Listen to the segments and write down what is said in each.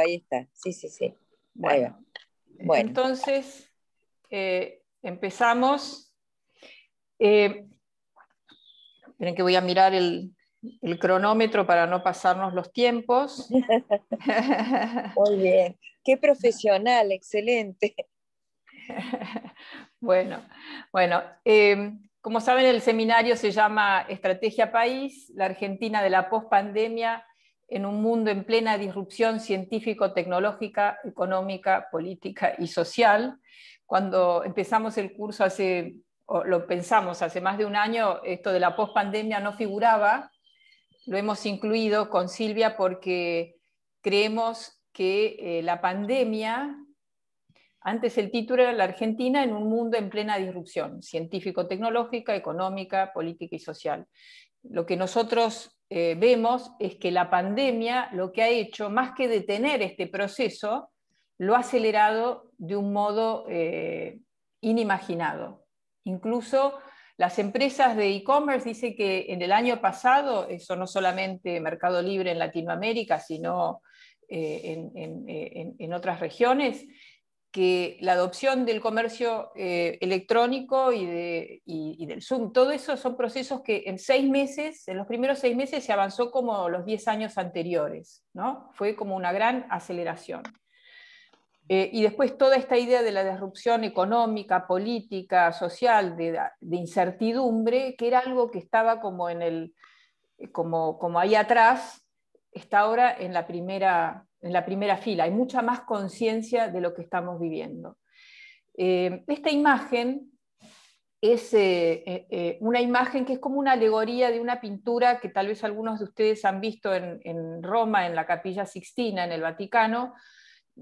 Ahí está, sí, sí, sí. Bueno, bueno. entonces eh, empezamos. Eh, miren que voy a mirar el, cronómetro para no pasarnos los tiempos. Muy bien, qué profesional, excelente. bueno, bueno. Em, como saben, el seminario se llama Estrategia País, la Argentina de la pospandemia en un mundo en plena disrupción científico-tecnológica, económica, política y social. Cuando empezamos el curso hace, lo pensamos hace más de un año, esto de la pospandemia no figuraba, lo hemos incluido con Silvia porque creemos que eh, la pandemia, antes el título era La Argentina en un mundo en plena disrupción científico-tecnológica, económica, política y social. Lo que nosotros eh, vemos es que la pandemia lo que ha hecho, más que detener este proceso, lo ha acelerado de un modo eh, inimaginado. Incluso las empresas de e-commerce dicen que en el año pasado, eso no solamente Mercado Libre en Latinoamérica, sino eh, en, otras regiones, que la adopción del comercio eh, electrónico y, del Zoom, todo eso son procesos que en seis meses, en los primeros seis meses se avanzó como los diez años anteriores, ¿no? Fue como una gran aceleración. Eh, y después toda esta idea de la disrupción económica, política, social, de, incertidumbre, que era algo que estaba como en el, como, como ahí atrás, está ahora en la primera en la primera fila, hay mucha más conciencia de lo que estamos viviendo. Eh, esta imagen es eh, eh, una imagen que es como una alegoría de una pintura que tal vez algunos de ustedes han visto en, en Roma, en la capilla Sixtina, en el Vaticano,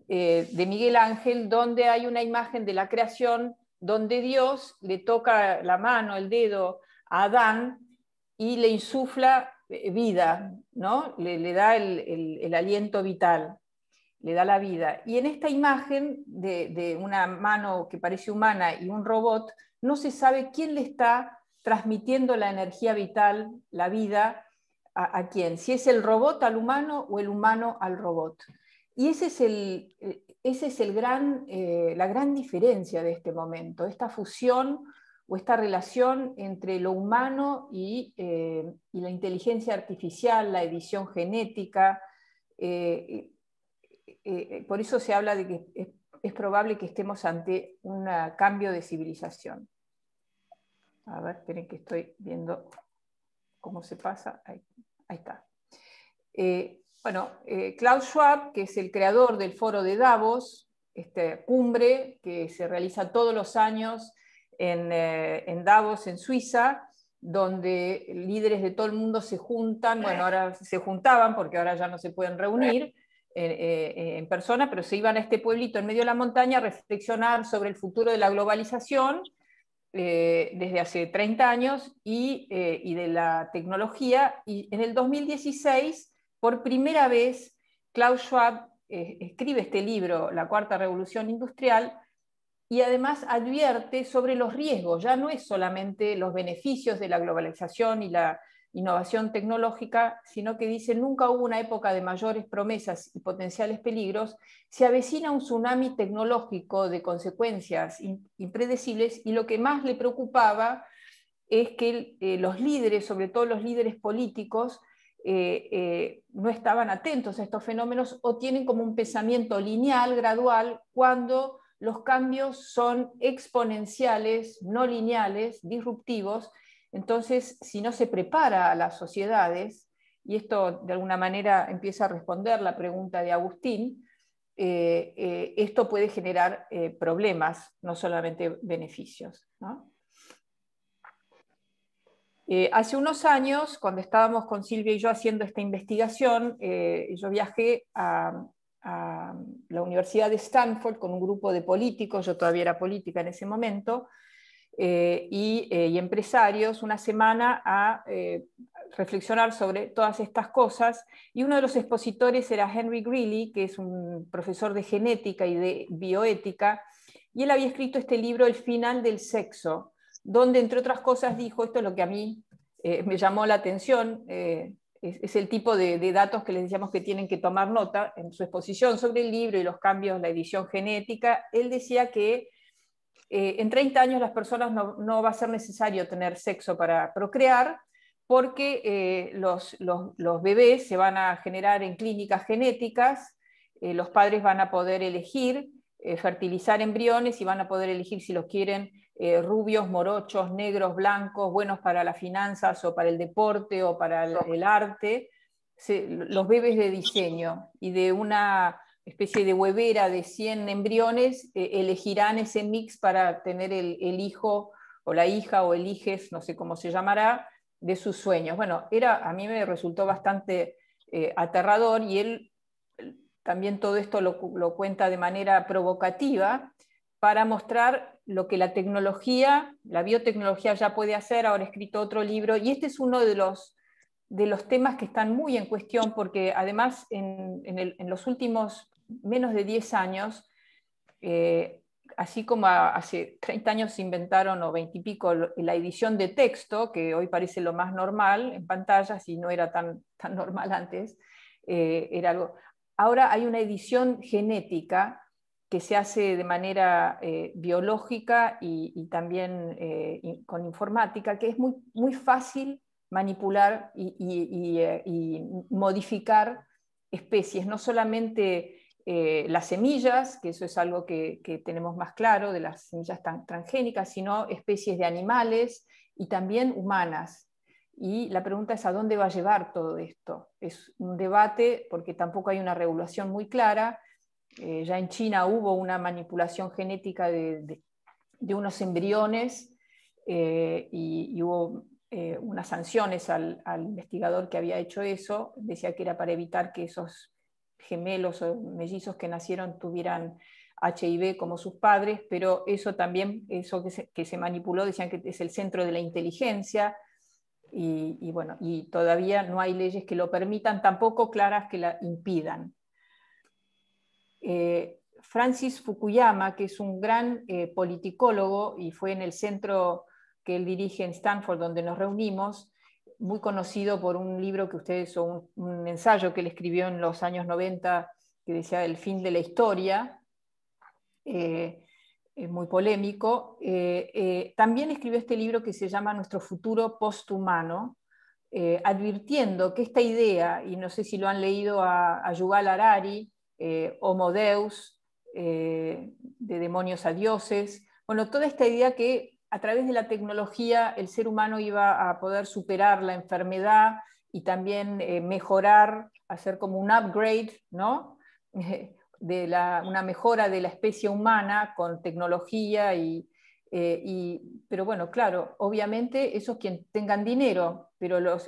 de Miguel Ángel, donde hay una imagen de la creación, donde Dios le toca la mano, el dedo a Adán y le insufla eh, vida, ¿no? le, da el, aliento vital, le da la vida. Y en esta imagen de, una mano que parece humana y un robot, no se sabe quién le está transmitiendo la energía vital, la vida, a, quién, si es el robot al humano o el humano al robot. Y ese es, el, eh, es el gran, eh, la gran diferencia de este momento, esta fusión o esta relación entre lo humano y, eh, la inteligencia artificial, la edición genética. Eh, eh, por eso se habla de que es, probable que estemos ante un cambio de civilización. A ver, tienen que estoy viendo cómo se pasa. Ahí, está. bueno, Klaus Schwab, que es el creador del foro de Davos, esta cumbre que se realiza todos los años, eh, en, Davos, en Suiza, donde líderes de todo el mundo se juntan, bueno, ahora se juntaban porque ahora ya no se pueden reunir eh, eh, en persona, pero se iban a este pueblito en medio de la montaña a reflexionar sobre el futuro de la globalización desde hace 30 años y, de la tecnología. Y en el 2016, por primera vez, Klaus Schwab escribe este libro, La Cuarta Revolución Industrial, y además advierte sobre los riesgos, ya no es solamente los beneficios de la globalización y la innovación tecnológica, sino que dice, nunca hubo una época de mayores promesas y potenciales peligros, se avecina un tsunami tecnológico de consecuencias impredecibles y lo que más le preocupaba es que eh, los líderes, sobre todo los líderes políticos, eh, eh, no estaban atentos a estos fenómenos o tienen como un pensamiento lineal, gradual, cuando los cambios son exponenciales, no lineales, disruptivos. Entonces, si no se prepara a las sociedades, y esto de alguna manera empieza a responder la pregunta de Agustín, eh, eh, esto puede generar eh, problemas, no solamente beneficios. hace unos años, cuando estábamos con Silvia y yo haciendo esta investigación, yo viajé a, a la Universidad de Stanford con un grupo de políticos, yo todavía era política en ese momento, eh, eh, y, empresarios una semana a eh, reflexionar sobre todas estas cosas. Y uno de los expositores era Henry Greeley, que es un profesor de genética y de bioética, y él había escrito este libro, El final del sexo, donde entre otras cosas dijo, esto es lo que a mí me llamó la atención, es, el tipo de, datos que les decíamos que tienen que tomar nota en su exposición sobre el libro y los cambios, la edición genética, él decía que eh, en 30 años las personas no, no, va a ser necesario tener sexo para procrear porque eh, los, bebés se van a generar en clínicas genéticas, eh, los padres van a poder elegir fertilizar embriones y van a poder elegir si los quieren eh, rubios, morochos, negros, blancos, buenos para las finanzas o para el deporte o para el, arte, los bebés de diseño y de una especie de huevera de 100 embriones, eh, elegirán ese mix para tener el, hijo o la hija o el hijes, no sé cómo se llamará, de sus sueños. Bueno, era, a mí me resultó bastante eh, aterrador y él también todo esto lo cuenta de manera provocativa para mostrar lo que la tecnología, la biotecnología ya puede hacer, ahora he escrito otro libro, y este es uno de los, de los temas que están muy en cuestión, porque además en, en, los últimos menos de 10 años, eh, así como hace 30 años se inventaron o 20 y pico la edición de texto, que hoy parece lo más normal en pantallas y no era tan, tan normal antes, eh, era algo. Ahora hay una edición genética que se hace de manera eh, biológica y, también eh, con informática, que es muy, fácil manipular eh, y, modificar especies, no solamente las semillas, que eso es algo que, tenemos más claro de las semillas transgénicas, sino especies de animales y también humanas. Y la pregunta es a dónde va a llevar todo esto. Es un debate porque tampoco hay una regulación muy clara eh, ya en China hubo una manipulación genética de, unos embriones eh, y, hubo eh, unas sanciones al, investigador que había hecho eso. Decía que era para evitar que esos gemelos o mellizos que nacieron tuvieran HIV como sus padres, pero eso también, eso que se, manipuló, decían que es el centro de la inteligencia. y bueno, y todavía no hay leyes que lo permitan, tampoco claras que la impidan. Eh, Francis Fukuyama, que es un gran eh, politicólogo y fue en el centro que él dirige en Stanford donde nos reunimos, muy conocido por un libro que ustedes, o un, ensayo que él escribió en los años 90 que decía El fin de la historia, eh, muy polémico. también escribió este libro que se llama Nuestro futuro posthumano, advirtiendo que esta idea, y no sé si lo han leído a, a Yuval Harari, eh, Homo Deus, eh, de demonios a dioses. Bueno, toda esta idea que a través de la tecnología el ser humano iba a poder superar la enfermedad y también eh, mejorar, hacer como un upgrade, ¿no? De una mejora de la especie humana con tecnología y, eh, pero bueno, claro, obviamente esos quien tengan dinero, pero los,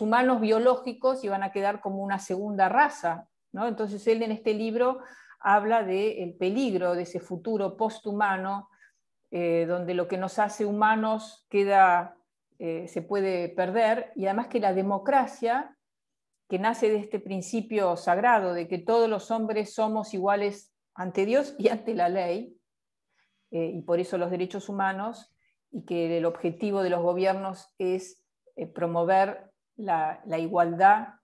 humanos biológicos iban a quedar como una segunda raza, entonces él en este libro habla del peligro de ese futuro posthumano, eh, donde lo que nos hace humanos queda, eh, se puede perder, y además que la democracia, que nace de este principio sagrado de que todos los hombres somos iguales ante Dios y ante la ley, eh, y por eso los derechos humanos, y que el objetivo de los gobiernos es promover la igualdad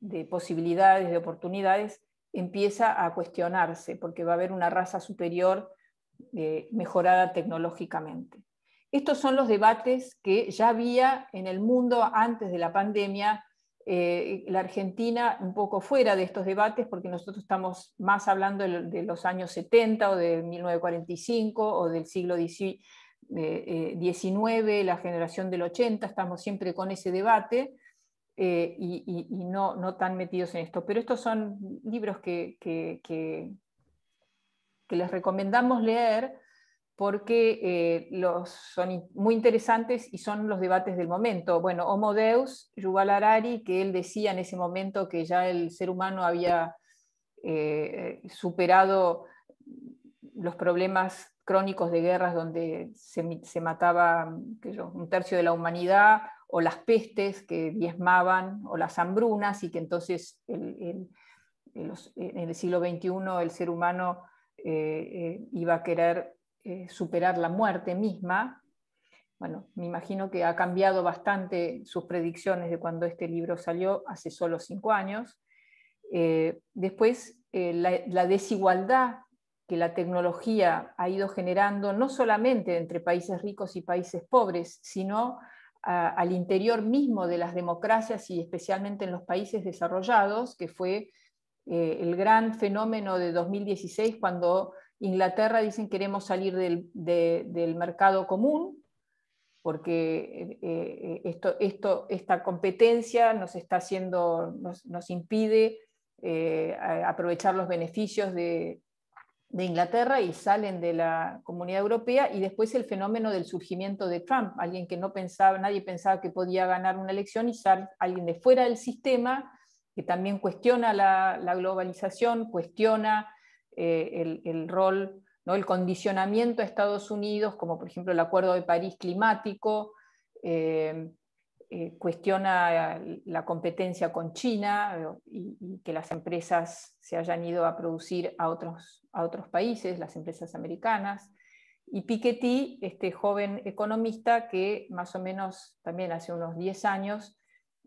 de posibilidades, de oportunidades, empieza a cuestionarse, porque va a haber una raza superior eh, mejorada tecnológicamente. Estos son los debates que ya había en el mundo antes de la pandemia. Eh, la Argentina un poco fuera de estos debates porque nosotros estamos más hablando de los años 70 o de 1945 o del siglo XIX, eh, la generación del 80, estamos siempre con ese debate, eh, y, no, tan metidos en esto. Pero estos son libros que, que, les recomendamos leer porque eh, son muy interesantes y son los debates del momento. Bueno, Homo Deus, Yuval Harari, que él decía en ese momento que ya el ser humano había eh, superado los problemas crónicos de guerras donde se, mataba un tercio de la humanidad o las pestes que diezmaban, o las hambrunas, y que entonces en el siglo XXI el ser humano eh, eh, iba a querer eh, superar la muerte misma. Bueno, me imagino que ha cambiado bastante sus predicciones de cuando este libro salió, hace solo cinco años. después, la desigualdad que la tecnología ha ido generando, no solamente entre países ricos y países pobres, sino al interior mismo de las democracias y especialmente en los países desarrollados, que fue eh, el gran fenómeno de 2016 cuando Inglaterra dicen queremos salir del, mercado común porque eh, eh, esto, esto, esta competencia nos está haciendo, nos, impide aprovechar los beneficios de, de Inglaterra y salen de la comunidad europea y después el fenómeno del surgimiento de Trump, alguien que no pensaba, nadie pensaba que podía ganar una elección y sale alguien de fuera del sistema que también cuestiona la, globalización, cuestiona eh, el, rol, ¿no? el condicionamiento a Estados Unidos, como por ejemplo el Acuerdo de París climático, eh, eh, cuestiona eh, la competencia con China eh, y, que las empresas se hayan ido a producir a otros, países, las empresas americanas. Y Piketty, este joven economista que más o menos también hace unos 10 años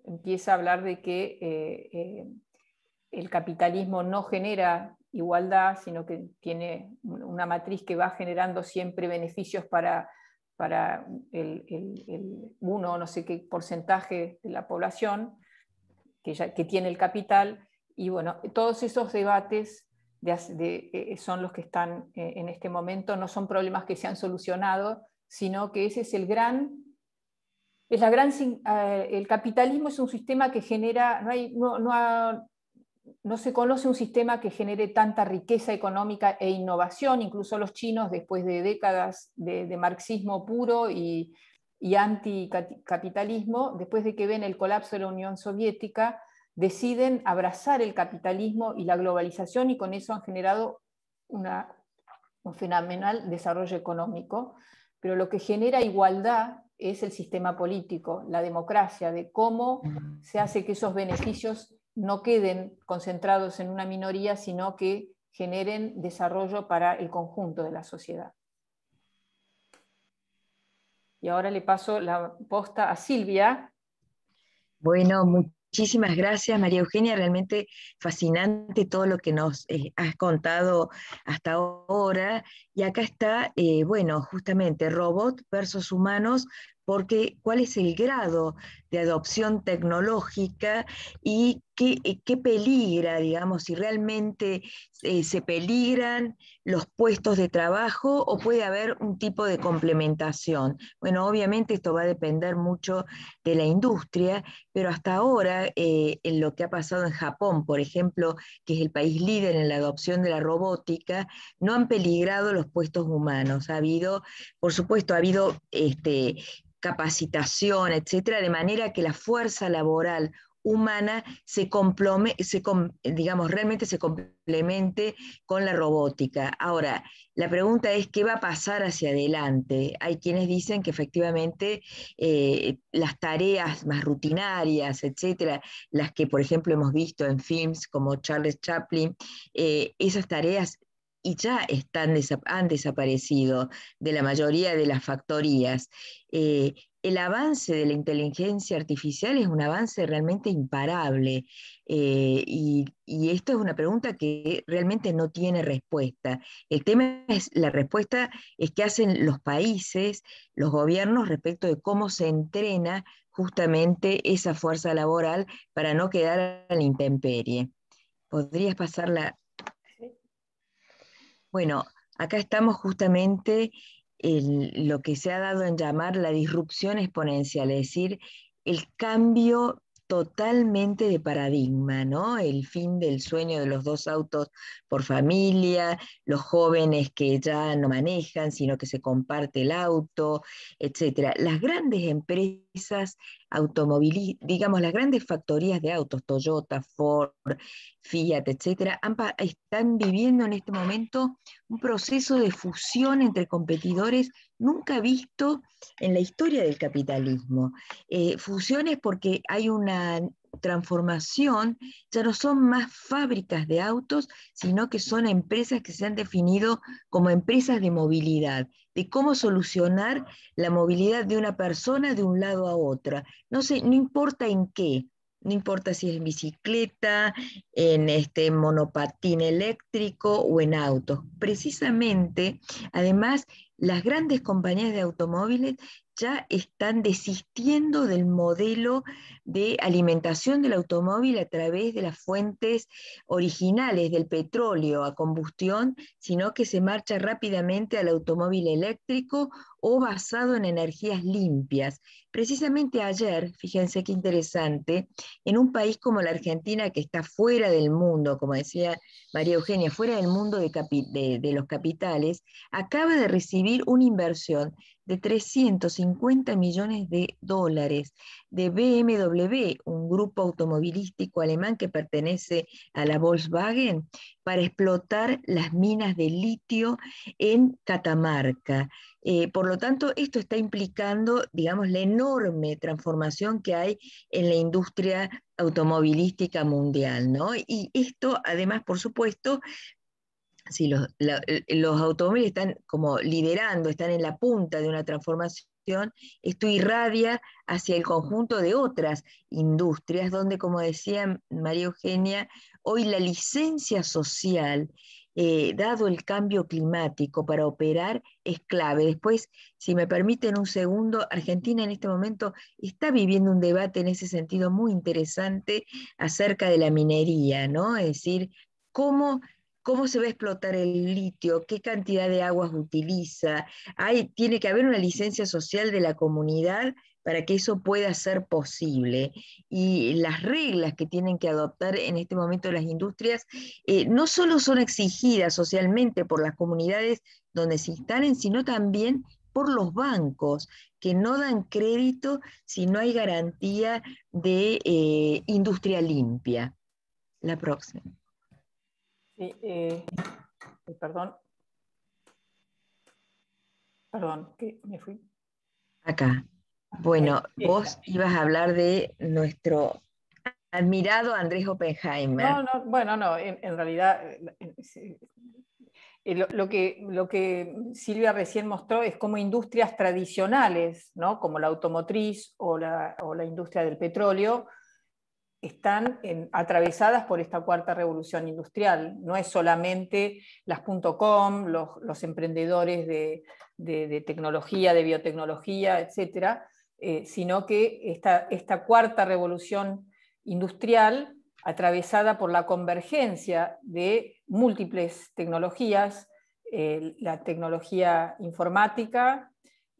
empieza a hablar de que el capitalismo no genera igualdad, sino que tiene una matriz que va generando siempre beneficios para para el, el, uno, no sé qué porcentaje de la población que, que tiene el capital. Y bueno, todos esos debates eh, son los que están eh, en este momento, no son problemas que se han solucionado, sino que ese es el gran... Es la gran, eh, el capitalismo es un sistema que genera, no, no se conoce un sistema que genere tanta riqueza económica e innovación, incluso los chinos, después de décadas de, marxismo puro y, anticapitalismo, después de que ven el colapso de la Unión Soviética, deciden abrazar el capitalismo y la globalización y con eso han generado un fenomenal desarrollo económico. Pero lo que genera igualdad es el sistema político, la democracia, de cómo se hace que esos beneficios no queden concentrados en una minoría, sino que generen desarrollo para el conjunto de la sociedad. Y ahora le paso la posta a Silvia. Bueno, muchísimas gracias María Eugenia, realmente fascinante todo lo que nos eh, has contado hasta ahora. Y acá está, eh, bueno, justamente robot versus humanos, porque cuál es el grado de adopción tecnológica y qué, peligra, digamos, si realmente eh, se peligran los puestos de trabajo o puede haber un tipo de complementación. Bueno, obviamente esto va a depender mucho de la industria, pero hasta ahora eh, en lo que ha pasado en Japón, por ejemplo, que es el país líder en la adopción de la robótica, no han peligrado los puestos humanos. Ha habido, por supuesto, ha habido este, capacitación, etcétera, de manera que la fuerza laboral humana se, se digamos, realmente se complemente con la robótica. Ahora, la pregunta es qué va a pasar hacia adelante. Hay quienes dicen que efectivamente eh, las tareas más rutinarias, etcétera, las que por ejemplo hemos visto en films como Charles Chaplin, eh, esas tareas y ya están, han desaparecido de la mayoría de las factorías. Eh, el avance de la inteligencia artificial es un avance realmente imparable eh, y, esto es una pregunta que realmente no tiene respuesta. El tema es, la respuesta es que hacen los países, los gobiernos respecto de cómo se entrena justamente esa fuerza laboral para no quedar en la intemperie. ¿Podrías pasar bueno, acá estamos justamente en lo que se ha dado en llamar la disrupción exponencial, es decir, el cambio totalmente de paradigma, ¿no? El fin del sueño de los dos autos por familia, los jóvenes que ya no manejan, sino que se comparte el auto, etcétera. Las grandes empresas digamos, las grandes factorías de autos, Toyota, Ford, Fiat, etcétera, están viviendo en este momento un proceso de fusión entre competidores nunca visto en la historia del capitalismo. Eh, fusiones porque hay una transformación ya no son más fábricas de autos, sino que son empresas que se han definido como empresas de movilidad, de cómo solucionar la movilidad de una persona de un lado a otra. No, sé, no importa en qué, no importa si es en bicicleta, en este monopatín eléctrico o en autos. Precisamente, además, las grandes compañías de automóviles ya están desistiendo del modelo de alimentación del automóvil a través de las fuentes originales del petróleo a combustión, sino que se marcha rápidamente al automóvil eléctrico o basado en energías limpias. Precisamente ayer, fíjense qué interesante, en un país como la Argentina que está fuera del mundo, como decía María Eugenia, fuera del mundo de, los capitales, acaba de recibir una inversión de 350 millones de dólares de BMW, un grupo automovilístico alemán que pertenece a la Volkswagen, para explotar las minas de litio en Catamarca. Eh, por lo tanto, esto está implicando, digamos, la enorme transformación que hay en la industria automovilística mundial, Y esto, además, por supuesto, si los, eh, los automóviles están como liderando, están en la punta de una transformación, esto irradia hacia el conjunto de otras industrias, donde, como decía María Eugenia, hoy la licencia social eh, dado el cambio climático para operar es clave. Después, si me permiten un segundo, Argentina en este momento está viviendo un debate en ese sentido muy interesante acerca de la minería, ¿no? Es decir, cómo se va a explotar el litio, qué cantidad de aguas utiliza. tiene que haber una licencia social de la comunidad para que eso pueda ser posible. Y las reglas que tienen que adoptar en este momento las industrias eh, no solo son exigidas socialmente por las comunidades donde se instalen, sino también por los bancos que no dan crédito si no hay garantía de eh, industria limpia. La próxima. Eh, perdón. Perdón, que me fui. Acá. Bueno, vos ibas a hablar de nuestro admirado Andrés Oppenheimer. No, no, bueno, no, en, realidad eh, lo, que, Silvia recién mostró es cómo industrias tradicionales, ¿no? como la automotriz o la, industria del petróleo, están atravesadas por esta cuarta revolución industrial. No es solamente las .com, los, emprendedores de, de, tecnología, de biotecnología, etcétera, eh, sino que esta, cuarta revolución industrial, atravesada por la convergencia de múltiples tecnologías, eh, la tecnología informática,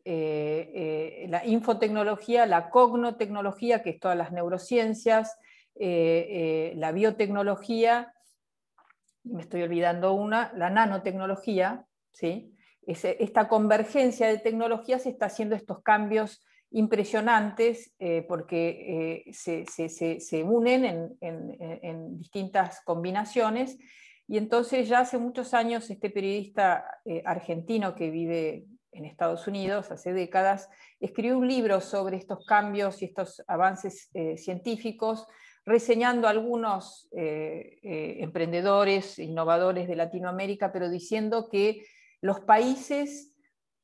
eh, la infotecnología, la cognotecnología, que es todas las neurociencias, la biotecnología, me estoy olvidando una, la nanotecnología, ¿sí? esta convergencia de tecnologías está haciendo estos cambios impresionantes eh, porque eh, se, unen en, distintas combinaciones. Y entonces ya hace muchos años este periodista eh, argentino que vive en Estados Unidos hace décadas, escribió un libro sobre estos cambios y estos avances científicos, reseñando algunos emprendedores, innovadores de Latinoamérica, pero diciendo que los países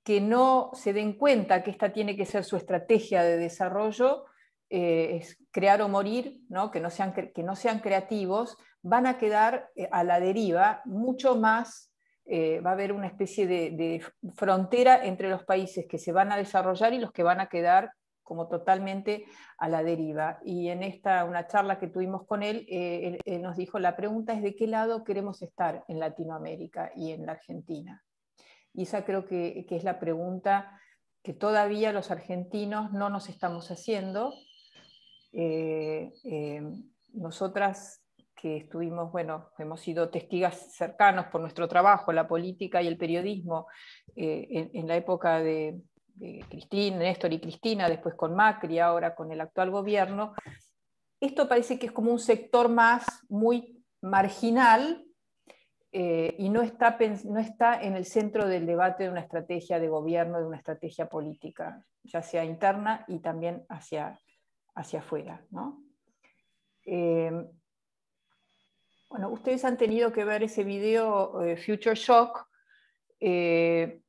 que no se den cuenta que esta tiene que ser su estrategia de desarrollo, eh, es crear o morir, ¿no? Que, no sean, que no sean creativos, van a quedar eh, a la deriva mucho más eh, va a haber una especie de, frontera entre los países que se van a desarrollar y los que van a quedar como totalmente a la deriva. Y en esta, una charla que tuvimos con él nos dijo, la pregunta es de qué lado queremos estar en Latinoamérica y en la Argentina. Y esa creo que, es la pregunta que todavía los argentinos no nos estamos haciendo. Eh, eh, nosotras que estuvimos, bueno, hemos sido testigos cercanos por nuestro trabajo, la política y el periodismo, eh, en, la época de, de Cristina, Néstor y Cristina, después con Macri, ahora con el actual gobierno, esto parece que es como un sector más muy marginal eh, y no está, no está en el centro del debate de una estrategia de gobierno, de una estrategia política, ya sea interna y también hacia, hacia afuera. Eh, bueno, ustedes han tenido que ver ese video eh, Future Shock, que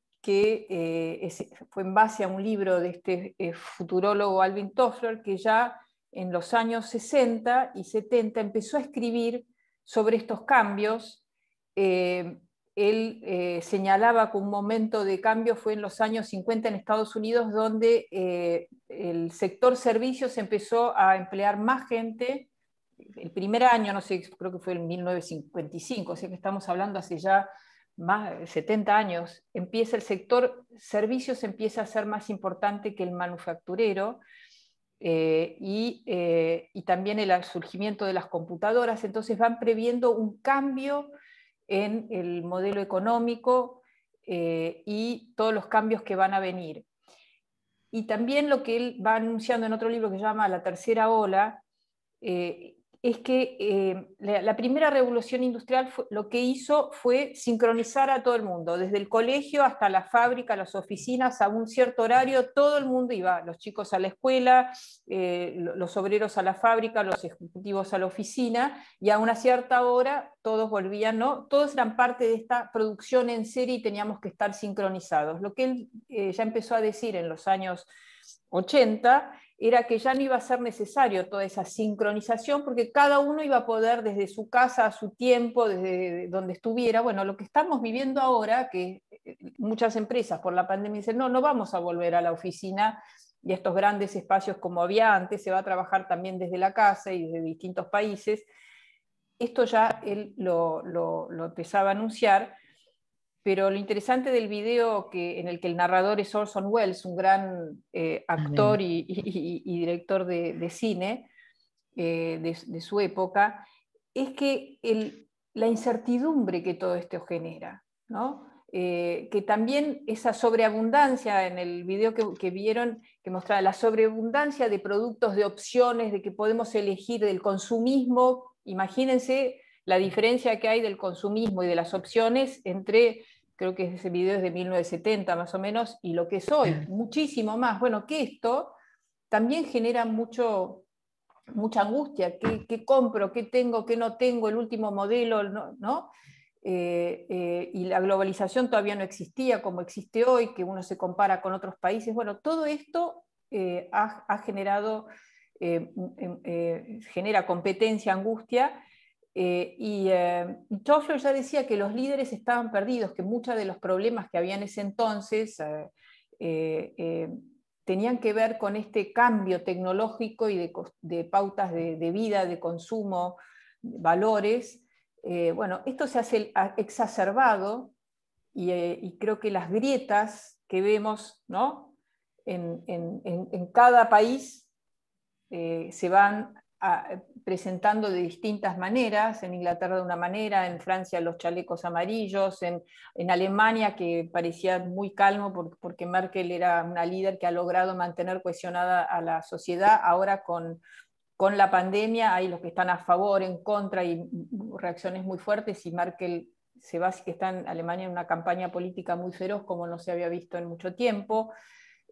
fue en base a un libro de este futurólogo Alvin Toffler, que ya en los años 60 y 70 empezó a escribir sobre estos cambios eh, él eh, señalaba que un momento de cambio fue en los años 50 en Estados Unidos, donde eh, el sector servicios empezó a emplear más gente. El primer año, no sé, creo que fue en 1955, o sea que estamos hablando hace ya más de 70 años, empieza el sector servicios empieza a ser más importante que el manufacturero y, y, también el surgimiento de las computadoras, entonces van previendo un cambio en el modelo económico eh, y todos los cambios que van a venir. Y también lo que él va anunciando en otro libro que se llama La Tercera Ola, eh, es que eh, la, primera revolución industrial lo que hizo fue sincronizar a todo el mundo, desde el colegio hasta la fábrica, las oficinas, a un cierto horario, todo el mundo iba, los chicos a la escuela, eh, los obreros a la fábrica, los ejecutivos a la oficina, y a una cierta hora todos volvían, ¿no? Todos eran parte de esta producción en serie y teníamos que estar sincronizados. Lo que él eh, ya empezó a decir en los años 80 era que ya no iba a ser necesario toda esa sincronización porque cada uno iba a poder desde su casa, a su tiempo, desde donde estuviera. Bueno, lo que estamos viviendo ahora, que eh, muchas empresas por la pandemia dicen, no, no vamos a volver a la oficina y a estos grandes espacios como había antes, se va a trabajar también desde la casa y desde distintos países. Esto ya él lo, lo empezaba a anunciar pero lo interesante del video que, en el que el narrador es Orson Welles, un gran eh, actor y, director de, cine eh, de, su época, es que la incertidumbre que todo esto genera, eh, que también esa sobreabundancia en el video que, que, vieron, que mostraba la sobreabundancia de productos, de opciones, de que podemos elegir del consumismo, imagínense la diferencia que hay del consumismo y de las opciones entre, creo que ese video es de 1970 más o menos, y lo que es hoy, muchísimo más. Bueno, que esto también genera mucho, mucha angustia, ¿Qué, compro, qué tengo, qué no tengo, el último modelo, ¿no? Eh, eh, y la globalización todavía no existía como existe hoy, que uno se compara con otros países. Bueno, todo esto eh, ha, ha, generado, em, genera competencia, angustia, eh, y eh, ya decía que los líderes estaban perdidos, que muchos de los problemas que había en ese entonces eh, eh, tenían que ver con este cambio tecnológico y de, pautas de, vida, de consumo, valores. bueno, esto se hace exacerbado y, creo que las grietas que vemos ¿no? en, en cada país se van presentando de distintas maneras, en Inglaterra de una manera, en Francia los chalecos amarillos, en, Alemania que parecía muy calmo porque, Merkel era una líder que ha logrado mantener cohesionada a la sociedad, ahora con, la pandemia hay los que están a favor, en contra y reacciones muy fuertes y Merkel se va, que está en Alemania en una campaña política muy feroz como no se había visto en mucho tiempo.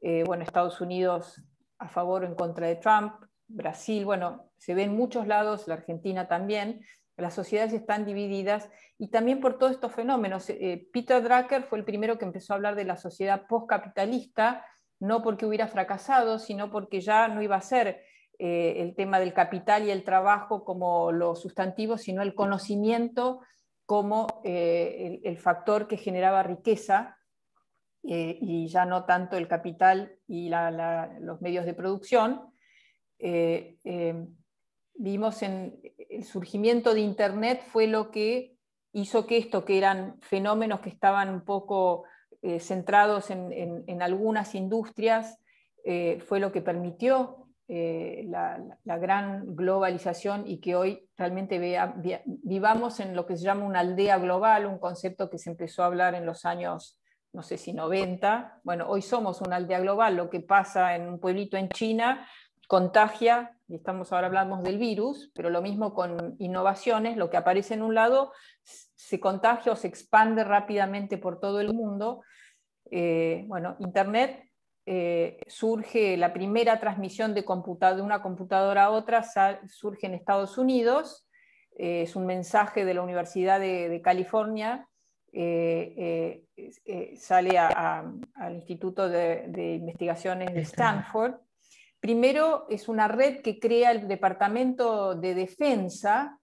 Eh, bueno, Estados Unidos a favor o en contra de Trump. Brasil, bueno, se ve en muchos lados, la Argentina también, las sociedades están divididas y también por todos estos fenómenos. Eh, Peter Drucker fue el primero que empezó a hablar de la sociedad postcapitalista, no porque hubiera fracasado, sino porque ya no iba a ser eh, el tema del capital y el trabajo como los sustantivos, sino el conocimiento como eh, el, factor que generaba riqueza y ya no tanto el capital y los medios de producción. Eh, eh, vimos en el surgimiento de Internet fue lo que hizo que esto, que eran fenómenos que estaban un poco eh, centrados en, algunas industrias, fue lo que permitió la, gran globalización y que hoy realmente vivamos en lo que se llama una aldea global, un concepto que se empezó a hablar en los años no sé si 90, bueno, hoy somos una aldea global, lo que pasa en un pueblito en China contagia, y estamos ahora hablamos del virus, pero lo mismo con innovaciones, lo que aparece en un lado se contagia o se expande rápidamente por todo el mundo. Eh, bueno, Internet eh, surge la primera transmisión de, de, una computadora a otra, surge en Estados Unidos, eh, es un mensaje de la Universidad de, California, sale al Instituto de, de, Investigaciones de Stanford Primero es una red que crea el Departamento de Defensa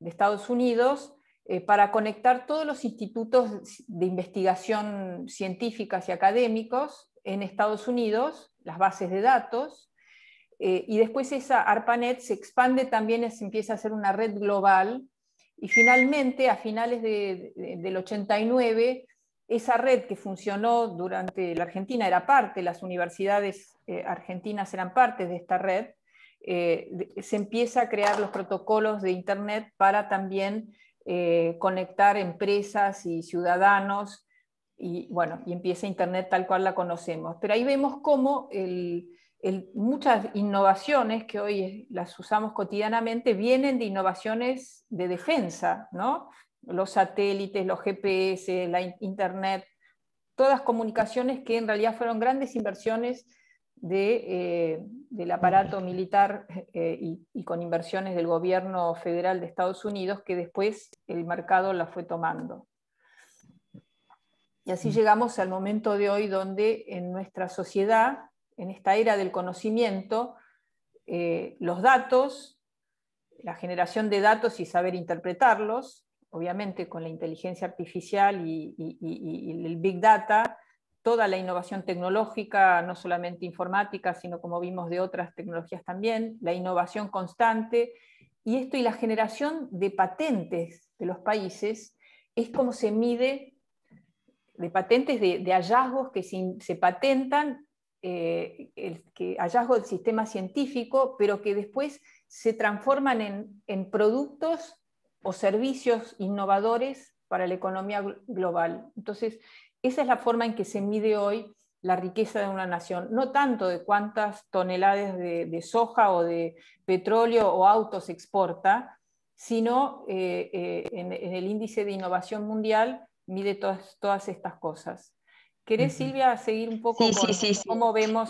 de Estados Unidos eh, para conectar todos los institutos de investigación científicas y académicos en Estados Unidos, las bases de datos, eh, y después esa ARPANET se expande también, se empieza a ser una red global, y finalmente a finales del 89 esa red que funcionó durante la Argentina era parte, las universidades eh, argentinas eran parte de esta red, eh, se empieza a crear los protocolos de Internet para también eh, conectar empresas y ciudadanos, y bueno, y empieza Internet tal cual la conocemos. Pero ahí vemos cómo muchas innovaciones que hoy las usamos cotidianamente vienen de innovaciones de defensa, ¿no? los satélites, los GPS, la Internet, todas comunicaciones que en realidad fueron grandes inversiones eh, del aparato militar eh, y, con inversiones del gobierno federal de Estados Unidos que después el mercado la fue tomando. Y así mm. llegamos al momento de hoy donde en nuestra sociedad, en esta era del conocimiento, eh, los datos, la generación de datos y saber interpretarlos, obviamente con la inteligencia artificial y, el big data, toda la innovación tecnológica, no solamente informática, sino como vimos de otras tecnologías también, la innovación constante, y esto y la generación de patentes de los países es como se mide de patentes de, hallazgos que se, patentan, eh, el, que, hallazgos del sistema científico, pero que después se transforman en, en productos o servicios innovadores para la economía global. Entonces, esa es la forma en que se mide hoy la riqueza de una nación, no tanto de cuántas toneladas de, soja o de petróleo o autos exporta, sino eh, eh, en, el índice de innovación mundial mide todas, estas cosas. ¿Querés, Silvia, seguir un poco con cómo vemos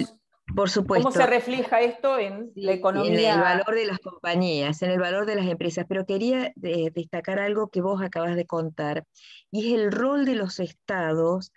¿Cómo se refleja esto en la economía? En el valor de las compañías, en el valor de las empresas. Pero quería eh, destacar algo que vos acabas de contar, y es el rol de los estados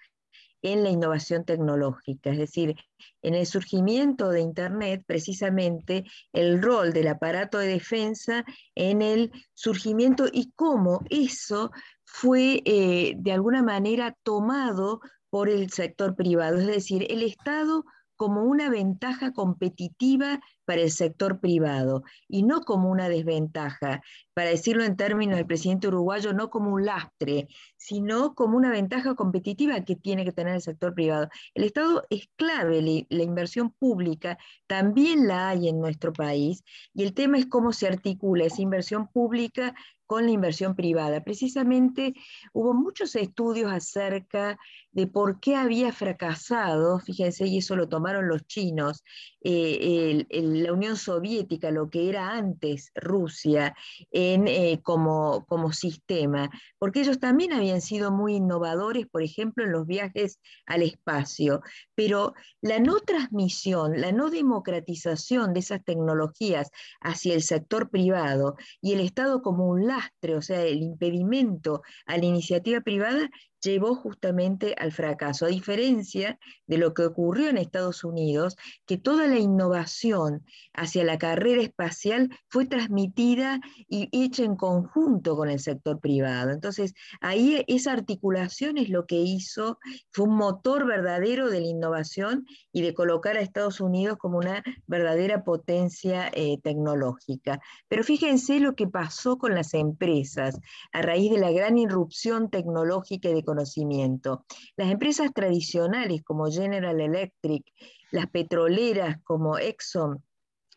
en la innovación tecnológica, es decir, en el surgimiento de Internet, precisamente el rol del aparato de defensa en el surgimiento y cómo eso fue eh, de alguna manera tomado por el sector privado, es decir, el Estado como una ventaja competitiva para el sector privado y no como una desventaja, para decirlo en términos del presidente uruguayo, no como un lastre, sino como una ventaja competitiva que tiene que tener el sector privado. El Estado es clave, la inversión pública también la hay en nuestro país y el tema es cómo se articula esa inversión pública con la inversión privada. Precisamente hubo muchos estudios acerca de por qué había fracasado, fíjense, y eso lo tomaron los chinos, eh, la Unión Soviética, lo que era antes Rusia, en, eh, como, como sistema, porque ellos también habían sido muy innovadores, por ejemplo, en los viajes al espacio, pero la no transmisión, la no democratización de esas tecnologías hacia el sector privado y el Estado como un lastre, o sea, el impedimento a la iniciativa privada, llevó justamente al fracaso, a diferencia de lo que ocurrió en Estados Unidos, que toda la innovación hacia la carrera espacial fue transmitida y hecha en conjunto con el sector privado. Entonces, ahí esa articulación es lo que hizo, fue un motor verdadero de la innovación y de colocar a Estados Unidos como una verdadera potencia eh, tecnológica. Pero fíjense lo que pasó con las empresas a raíz de la gran irrupción tecnológica y de conocimiento. Las empresas tradicionales como General Electric, las petroleras como Exxon,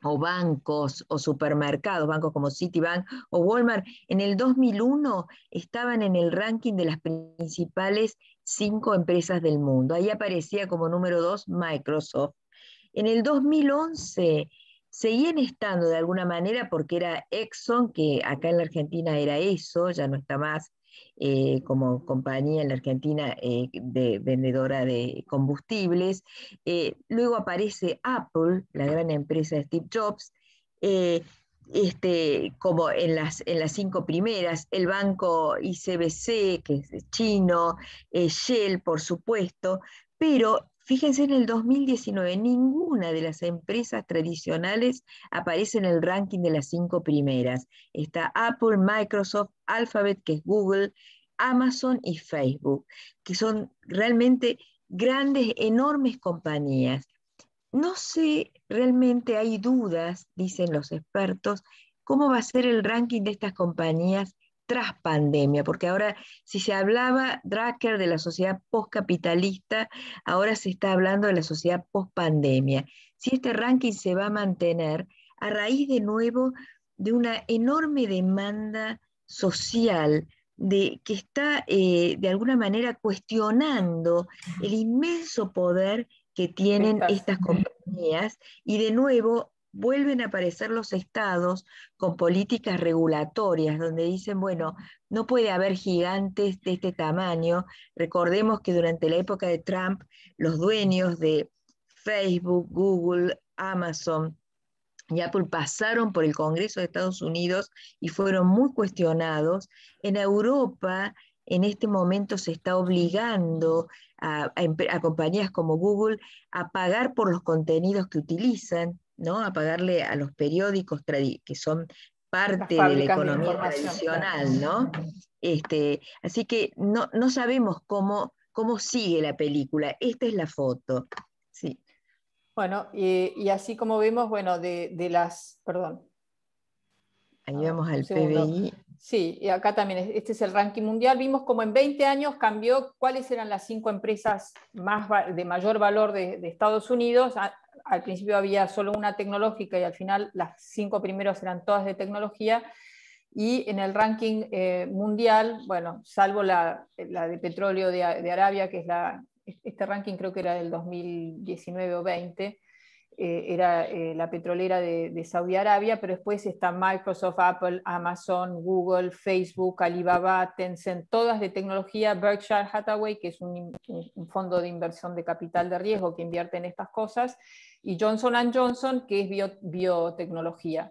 o bancos o supermercados, bancos como Citibank o Walmart, en el 2001 estaban en el ranking de las principales cinco empresas del mundo. Ahí aparecía como número dos Microsoft. En el 2011 seguían estando de alguna manera porque era Exxon, que acá en la Argentina era eso, ya no está más, eh, como compañía en la Argentina eh, de vendedora de combustibles. Eh, luego aparece Apple, la gran empresa de Steve Jobs, este, como en las, en las cinco primeras, el banco ICBC, que es chino, Shell, por supuesto, pero Fíjense, en el 2019 ninguna de las empresas tradicionales aparece en el ranking de las cinco primeras. Está Apple, Microsoft, Alphabet, que es Google, Amazon y Facebook, que son realmente grandes, enormes compañías. No sé, realmente hay dudas, dicen los expertos, cómo va a ser el ranking de estas compañías tras pandemia, porque ahora si se hablaba Drucker de la sociedad postcapitalista, ahora se está hablando de la sociedad postpandemia. Si este ranking se va a mantener a raíz de nuevo de una enorme demanda social de, que está eh, de alguna manera cuestionando el inmenso poder que tienen estas compañías y de nuevo vuelven a aparecer los estados con políticas regulatorias, donde dicen, bueno, no puede haber gigantes de este tamaño. Recordemos que durante la época de Trump, los dueños de Facebook, Google, Amazon y Apple pasaron por el Congreso de Estados Unidos y fueron muy cuestionados. En Europa, en este momento se está obligando a, a compañías como Google a pagar por los contenidos que utilizan ¿no? A pagarle a los periódicos que son parte de la economía tradicional, ¿no? Este, así que no, sabemos cómo, cómo sigue la película. Esta es la foto. Sí. Bueno, eh, y, así como vemos, bueno, de, las, perdón. Ahí vamos al PBI. Sí, y acá también, este es el ranking mundial. Vimos como en 20 años cambió cuáles eran las cinco empresas más, de mayor valor de Estados Unidos al principio había solo una tecnológica y al final las cinco primeras eran todas de tecnología. Y en el ranking eh, mundial, bueno, salvo la, de petróleo de, Arabia, que es la, este ranking creo que era del 2019 o 20, eh, era eh, la petrolera de, Saudi Arabia, pero después está Microsoft, Apple, Amazon, Google, Facebook, Alibaba, Tencent, todas de tecnología, Berkshire Hathaway, que es un, fondo de inversión de capital de riesgo que invierte en estas cosas, y Johnson ⁇ Johnson, que es biotecnología.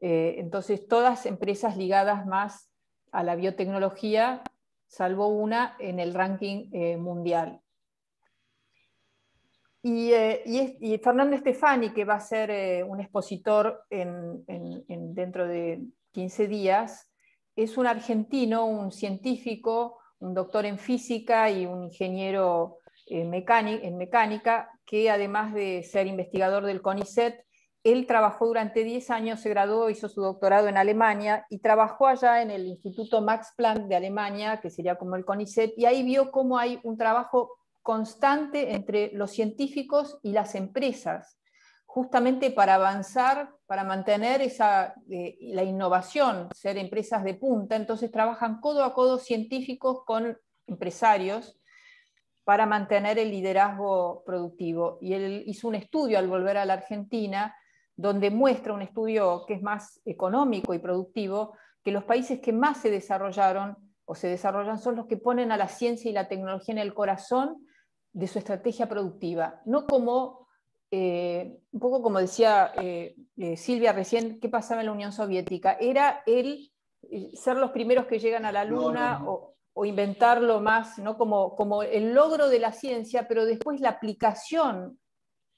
Eh, entonces, todas empresas ligadas más a la biotecnología, salvo una en el ranking mundial. Eh, y, Fernando Estefani, que va a ser eh, un expositor dentro de 15 días, es un argentino, un científico, un doctor en física y un ingeniero eh, en mecánica, que además de ser investigador del CONICET, él trabajó durante 10 años, se graduó, hizo su doctorado en Alemania y trabajó allá en el Instituto Max Planck de Alemania, que sería como el CONICET, y ahí vio cómo hay un trabajo constante entre los científicos y las empresas, justamente para avanzar, para mantener eh, la innovación, ser empresas de punta. Entonces trabajan codo a codo científicos con empresarios para mantener el liderazgo productivo. Y él hizo un estudio al volver a la Argentina, donde muestra un estudio que es más económico y productivo, que los países que más se desarrollaron o se desarrollan son los que ponen a la ciencia y la tecnología en el corazón de su estrategia productiva, no como, eh, un poco como decía eh, eh, Silvia recién, qué pasaba en la Unión Soviética, era el ser los primeros que llegan a la Luna O, inventarlo más, ¿no? Como, como el logro de la ciencia, pero después la aplicación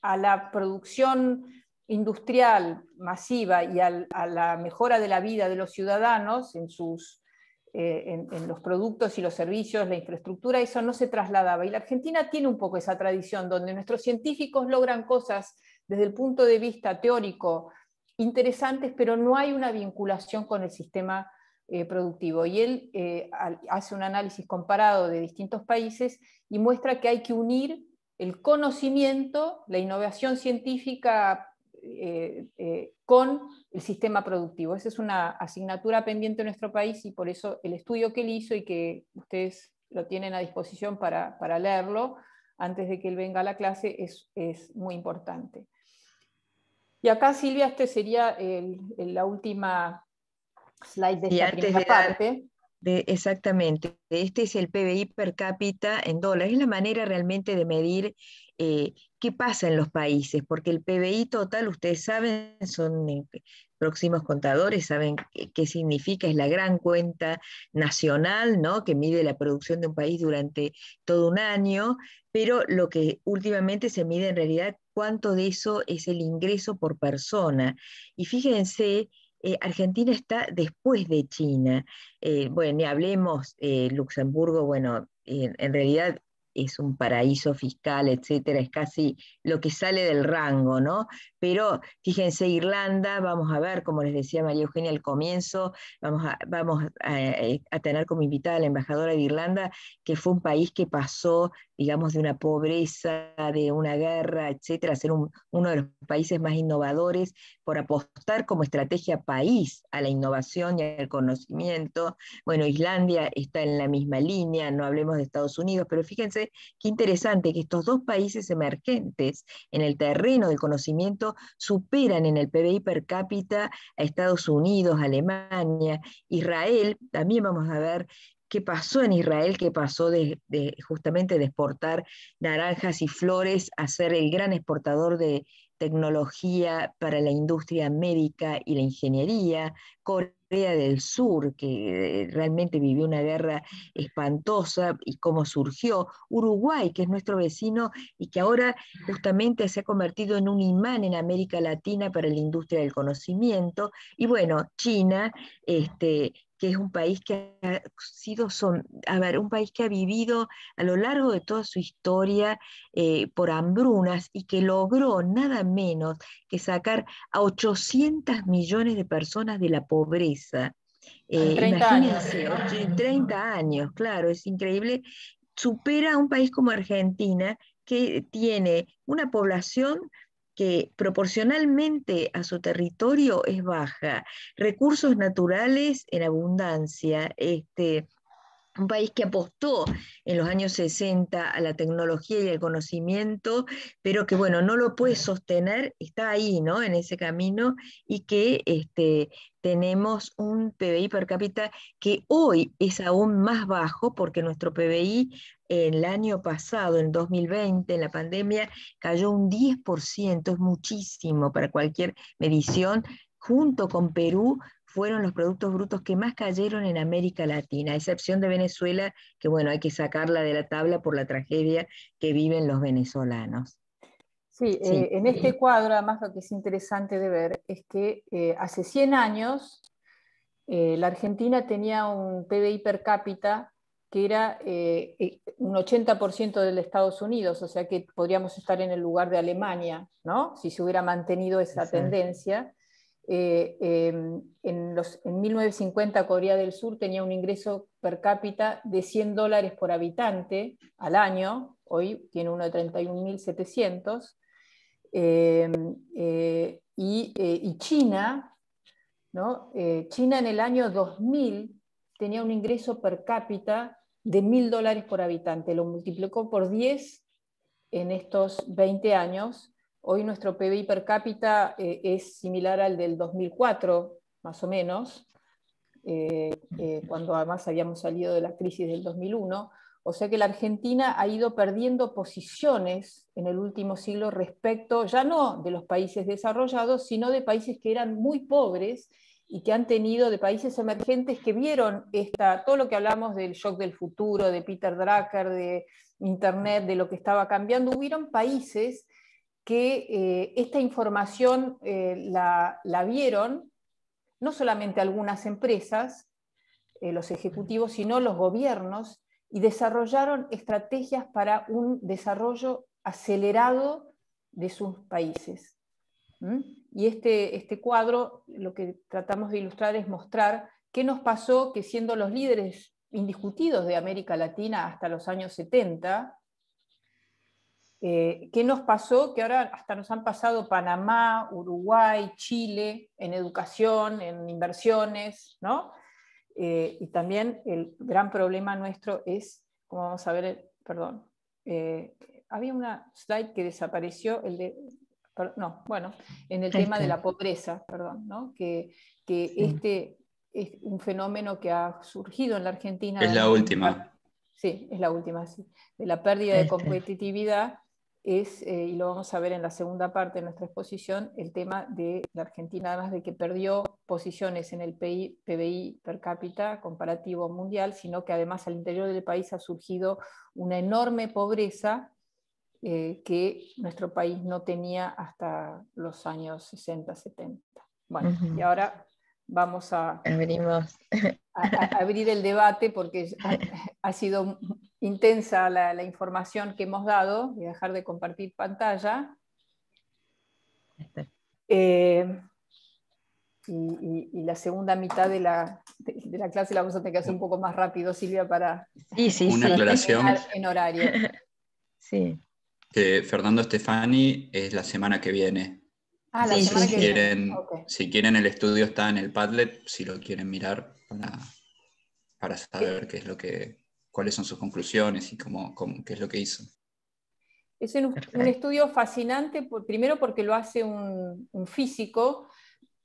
a la producción industrial masiva y a la mejora de la vida de los ciudadanos en sus eh, en, los productos y los servicios, la infraestructura, eso no se trasladaba. Y la Argentina tiene un poco esa tradición donde nuestros científicos logran cosas desde el punto de vista teórico interesantes, pero no hay una vinculación con el sistema eh, productivo. Y él eh, hace un análisis comparado de distintos países y muestra que hay que unir el conocimiento, la innovación científica eh, eh, con el sistema productivo. Esa es una asignatura pendiente en nuestro país y por eso el estudio que él hizo y que ustedes lo tienen a disposición para, leerlo antes de que él venga a la clase es, es muy importante. Y acá, Silvia, este sería el, la última slide de esta primera parte. De, exactamente. Este es el PBI per cápita en dólares. Es la manera realmente de medir eh, qué pasa en los países, porque el PBI total, ustedes saben, son eh, próximos contadores, saben qué, significa, es la gran cuenta nacional, ¿no? Que mide la producción de un país durante todo un año, pero lo que últimamente se mide en realidad, cuánto de eso es el ingreso por persona. Y fíjense, eh, Argentina está después de China. bueno, ni hablemos, Luxemburgo, bueno, en realidad es un paraíso fiscal, etcétera, es casi lo que sale del rango, ¿no? Pero fíjense, Irlanda, vamos a ver, como les decía María Eugenia al comienzo, vamos a, eh, tener como invitada a la embajadora de Irlanda, que fue un país que pasó, digamos, de una pobreza, de una guerra, etcétera, a ser uno de los países más innovadores por apostar como estrategia país a la innovación y al conocimiento. Bueno, Islandia está en la misma línea, no hablemos de Estados Unidos, pero fíjense qué interesante que estos dos países emergentes en el terreno del conocimiento superan en el PBI per cápita a Estados Unidos, Alemania, Israel. También vamos a ver qué pasó en Israel, qué pasó de, justamente de exportar naranjas y flores a ser el gran exportador de tecnología para la industria médica y la ingeniería del Sur, que eh, realmente vivió una guerra espantosa y cómo surgió, Uruguay, que es nuestro vecino y que ahora justamente se ha convertido en un imán en América Latina para la industria del conocimiento, y bueno, China, este, que es un país que ha sido, son, a ver, un país que ha vivido a lo largo de toda su historia eh, por hambrunas y que logró nada menos que sacar a 800 millones de personas de la pobreza eh, imagínense 30 años. años, claro, es increíble. Supera a un país como Argentina, que tiene una población que proporcionalmente a su territorio es baja, recursos naturales en abundancia, este, un país que apostó en los años 60 a la tecnología y al conocimiento, pero que bueno, no lo puede sostener, está ahí, ¿no? En ese camino y que este, tenemos un PBI per cápita que hoy es aún más bajo porque nuestro PBI en el año pasado, en 2020, en la pandemia, cayó un 10%, es muchísimo para cualquier medición, junto con Perú, fueron los productos brutos que más cayeron en América Latina, a excepción de Venezuela, que bueno, hay que sacarla de la tabla por la tragedia que viven los venezolanos. Sí, eh, en este cuadro, además, lo que es interesante de ver es que eh, hace 100 años eh, la Argentina tenía un PBI per cápita que era un 80% del de Estados Unidos, o sea que podríamos estar en el lugar de Alemania, ¿no? si se hubiera mantenido esa tendencia. Eh, em, en, 1950 Corea del Sur tenía un ingreso per cápita de 100 dólares por habitante al año, hoy tiene uno de 31.700, em, eh, eh, y, China, China en el año 2000 tenía un ingreso per cápita de 1.000 dólares por habitante, lo multiplicó por 10 en estos 20 años Hoy nuestro PBI per cápita eh, es similar al del 2004, más o menos, eh, eh, cuando además habíamos salido de la crisis del 2001. O sea que la Argentina ha ido perdiendo posiciones en el último siglo respecto ya no de los países desarrollados, sino de países que eran muy pobres y que han tenido de países emergentes que vieron todo lo que hablamos del shock del futuro, de Peter Drucker, de Internet, de lo que estaba cambiando, hubieron países que eh, esta información eh, la, vieron no solamente algunas empresas, eh, los ejecutivos, sino los gobiernos, y desarrollaron estrategias para un desarrollo acelerado de sus países. ¿Mm? Y este, este cuadro lo que tratamos de ilustrar es mostrar qué nos pasó que siendo los líderes indiscutidos de América Latina hasta los años 70, eh, ¿Qué nos pasó? Que ahora hasta nos han pasado Panamá, Uruguay, Chile, en educación, en inversiones, ¿no? Eh, y también el gran problema nuestro es, como vamos a ver, eh, perdón, había una slide que desapareció, el de, no, bueno, en el tema de la pobreza, perdón, ¿no? Que, que este es un fenómeno que ha surgido en la Argentina. Es la última. Sí, es la última, sí. De la pérdida de competitividad es, eh, y lo vamos a ver en la segunda parte de nuestra exposición, el tema de la Argentina, además de que perdió posiciones en el PBI per cápita comparativo mundial, sino que además al interior del país ha surgido una enorme pobreza eh, que nuestro país no tenía hasta los años 60, 70. Bueno, y ahora vamos a, abrir el debate porque ha, sido intensa la, información que hemos dado. Voy a dejar de compartir pantalla. Este. Eh, y, la segunda mitad de la, clase la vamos a tener que hacer un poco más rápido, Silvia, para sí, sí, una en horario. Fernando Stefani es la semana que viene. Ah, si quieren, el estudio está en el Padlet, si lo quieren mirar para, saber qué es lo que, cuáles son sus conclusiones y cómo, qué es lo que hizo. Es un, estudio fascinante, primero porque lo hace un, físico,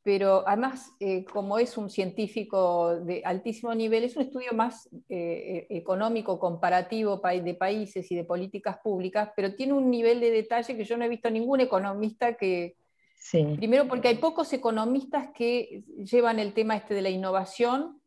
pero además, eh, como es un científico de altísimo nivel, es un estudio más eh, eh, económico, comparativo de países y de políticas públicas, pero tiene un nivel de detalle que yo no he visto ningún economista que, Primero porque hay pocos economistas que llevan el tema este de la innovación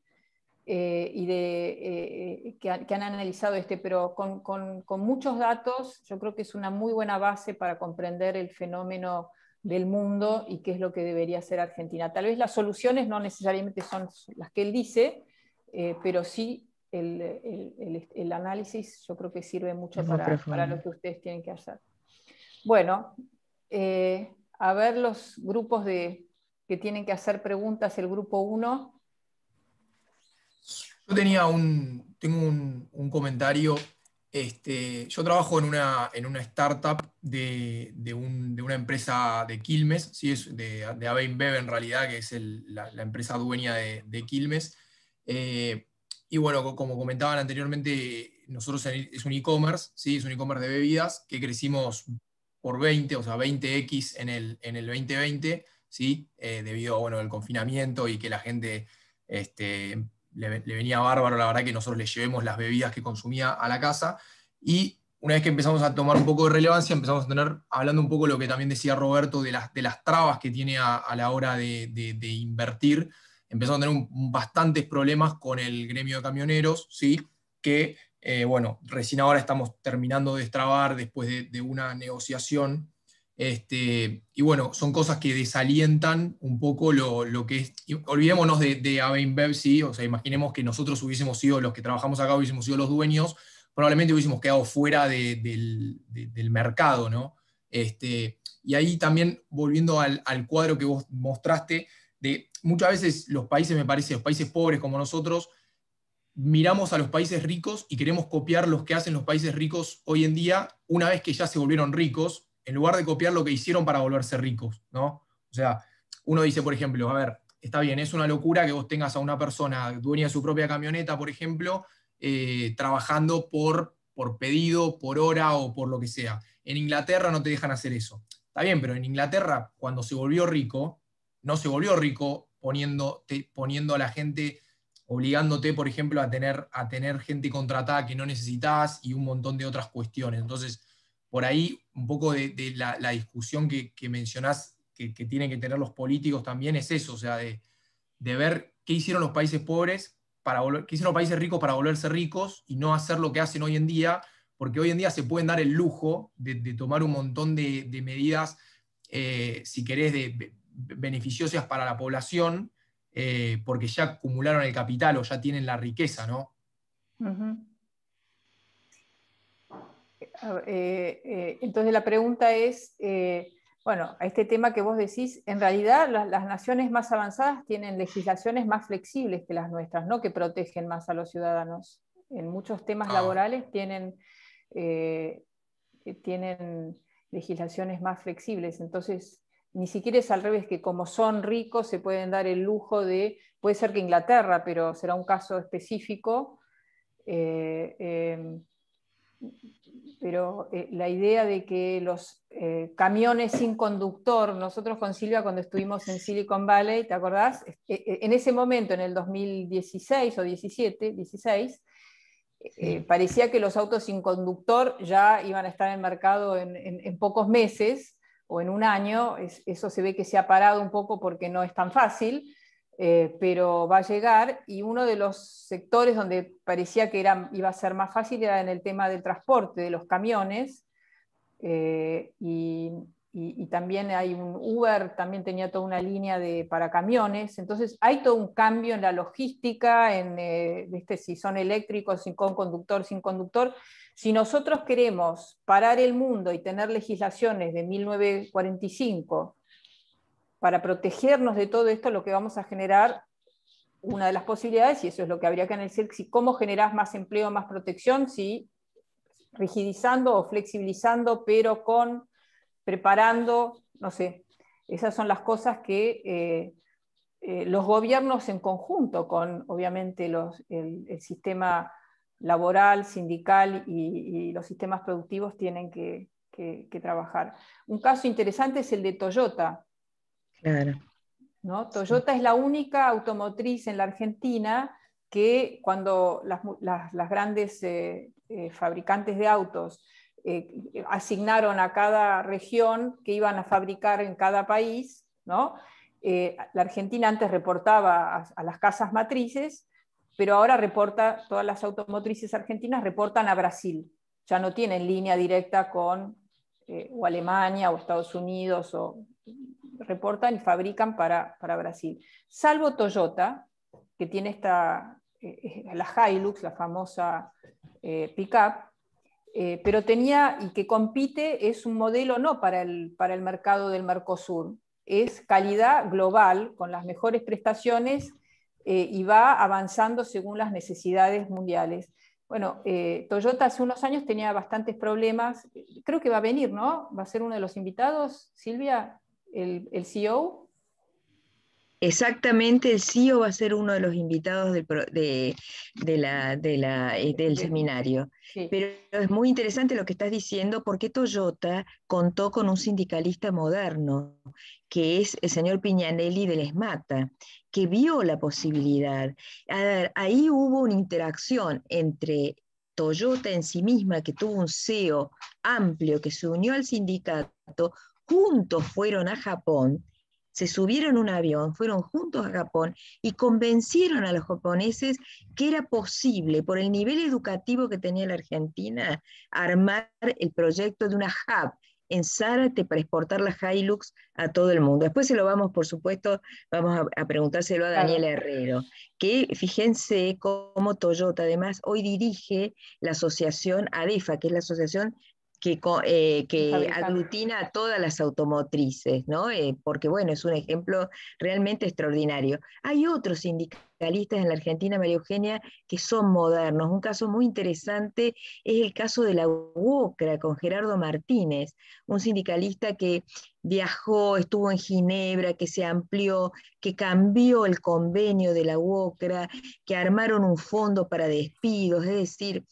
eh, y de, eh, eh, que, han analizado este, pero con, muchos datos yo creo que es una muy buena base para comprender el fenómeno del mundo y qué es lo que debería hacer Argentina. Tal vez las soluciones no necesariamente son las que él dice, pero sí el, análisis yo creo que sirve mucho para, para, lo que ustedes tienen que hacer. Bueno, a ver los grupos de, que tienen que hacer preguntas, el grupo 1. Yo tenía un, tengo un, comentario. Este, yo trabajo en una, en una startup de, una empresa de Quilmes, ¿sí? es de, de en realidad, que es la, empresa dueña de, Quilmes. Eh, y bueno, como comentaban anteriormente, nosotros es un e-commerce, es un e-commerce de bebidas que crecimos por 20, o sea, 20x en el, en el 2020, ¿sí? Eh, debido bueno, al confinamiento y que la gente este, le, venía bárbaro, la verdad que nosotros le llevemos las bebidas que consumía a la casa. Y una vez que empezamos a tomar un poco de relevancia, empezamos a tener, hablando un poco lo que también decía Roberto, de las, de las trabas que tiene a, la hora de, de, invertir, empezamos a tener bastantes problemas con el gremio de camioneros, ¿sí? que eh, bueno, recién ahora estamos terminando de destrabar después de, una negociación. Este, y bueno, son cosas que desalientan un poco lo, que es. Olvidémonos de, de Bebsi, sí, o sea, imaginemos que nosotros hubiésemos sido los que trabajamos acá, hubiésemos sido los dueños, probablemente hubiésemos quedado fuera del, mercado, ¿no? Este, y ahí también, volviendo al, al cuadro que vos mostraste, de muchas veces los países, me parece, los países pobres como nosotros, miramos a los países ricos y queremos copiar los que hacen los países ricos hoy en día, una vez que ya se volvieron ricos, en lugar de copiar lo que hicieron para volverse ricos, ¿no? O sea, uno dice, por ejemplo, a ver, está bien, es una locura que vos tengas a una persona dueña de su propia camioneta, por ejemplo, eh, trabajando por, por pedido, por hora o por lo que sea. En Inglaterra no te dejan hacer eso. Está bien, pero en Inglaterra, cuando se volvió rico, no se volvió rico poniendo, poniendo a la gente obligándote, por ejemplo, a tener, a tener gente contratada que no necesitas y un montón de otras cuestiones. Entonces, por ahí un poco de, la, discusión que, mencionás que, tienen que tener los políticos también es eso, o sea, de, ver qué hicieron los países pobres para volver, qué hicieron los países ricos para volverse ricos y no hacer lo que hacen hoy en día, porque hoy en día se pueden dar el lujo de, tomar un montón de, medidas, eh, si querés, beneficiosas para la población, eh, porque ya acumularon el capital o ya tienen la riqueza, ¿no? Eh, eh, entonces la pregunta es, bueno, a este tema que vos decís, en realidad las, naciones más avanzadas tienen legislaciones más flexibles que las nuestras, ¿no? Que protegen más a los ciudadanos. En muchos temas ah. laborales tienen, tienen legislaciones más flexibles. Entonces, ni siquiera es al revés, que como son ricos se pueden dar el lujo de, puede ser que Inglaterra, pero será un caso específico, eh, em, pero eh, la idea de que los eh, camiones sin conductor, nosotros con Silvia cuando estuvimos en Silicon Valley, ¿te acordás? En ese momento, en el 2016 o 17, 16, parecía que los autos sin conductor ya iban a estar en el mercado en pocos meses o en un año, eso se ve que se ha parado un poco porque no es tan fácil, eh, pero va a llegar y uno de los sectores donde parecía que iba a ser más fácil era en el tema del transporte, de los camiones, eh, y y, también hay un Uber, también tenía toda una línea de, para camiones, entonces hay todo un cambio en la logística, en eh, si son eléctricos, con conductor, sin conductor. Si nosotros queremos parar el mundo y tener legislaciones de 1945 para protegernos de todo esto, lo que vamos a generar, una de las posibilidades, y eso es lo que habría que analizar, si cómo generás más empleo, más protección, si rigidizando o flexibilizando, pero con preparando, no sé, esas son las cosas que eh, eh, los gobiernos en conjunto con, obviamente, el, sistema laboral, sindical y, los sistemas productivos tienen que, trabajar. Un caso interesante es el de Toyota. Claro. ¿no? Toyota es la única automotriz en la Argentina que cuando las, grandes eh, fabricantes de autos eh, asignaron a cada región que iban a fabricar en cada país, ¿no? Eh, la Argentina antes reportaba a, las casas matrices, pero ahora reporta, todas las automotrices argentinas reportan a Brasil, ya no tienen línea directa con eh, Alemania o Estados Unidos, o reportan y fabrican para, para Brasil, salvo Toyota, que tiene esta, la Hilux, la famosa pickup, eh, pero tenía y que compite es un modelo no para el, mercado del Mercosur, es calidad global con las mejores prestaciones eh, y va avanzando según las necesidades mundiales. Bueno, eh, Toyota hace unos años tenía bastantes problemas, creo que va a venir, ¿no? Va a ser uno de los invitados, Silvia, el, el CEO. Exactamente, el CEO va a ser uno de los invitados del, eh, del seminario. Pero es muy interesante lo que estás diciendo porque Toyota contó con un sindicalista moderno, que es el señor Piñanelli de Lesmata, que vio la posibilidad. A ahí hubo una interacción entre Toyota en sí misma, que tuvo un CEO amplio, que se unió al sindicato, juntos fueron a Japón se subieron un avión, fueron juntos a Japón y convencieron a los japoneses que era posible, por el nivel educativo que tenía la Argentina, armar el proyecto de una hub en Zárate para exportar la Hilux a todo el mundo. Después se lo vamos, por supuesto, vamos a, a preguntárselo a Daniel Herrero, que fíjense cómo Toyota además hoy dirige la asociación ADEFA, que es la Asociación que, eh, aglutina a todas las automotrices, ¿no? Eh, porque bueno, es un ejemplo realmente extraordinario. Hay otros sindicalistas en la Argentina, María Eugenia, que son modernos. Un caso muy interesante es el caso de la UOCRA con Gerardo Martínez, un sindicalista que viajó, estuvo en Ginebra, que se amplió, que cambió el convenio de la UOCRA, que armaron un fondo para despidos, es decir,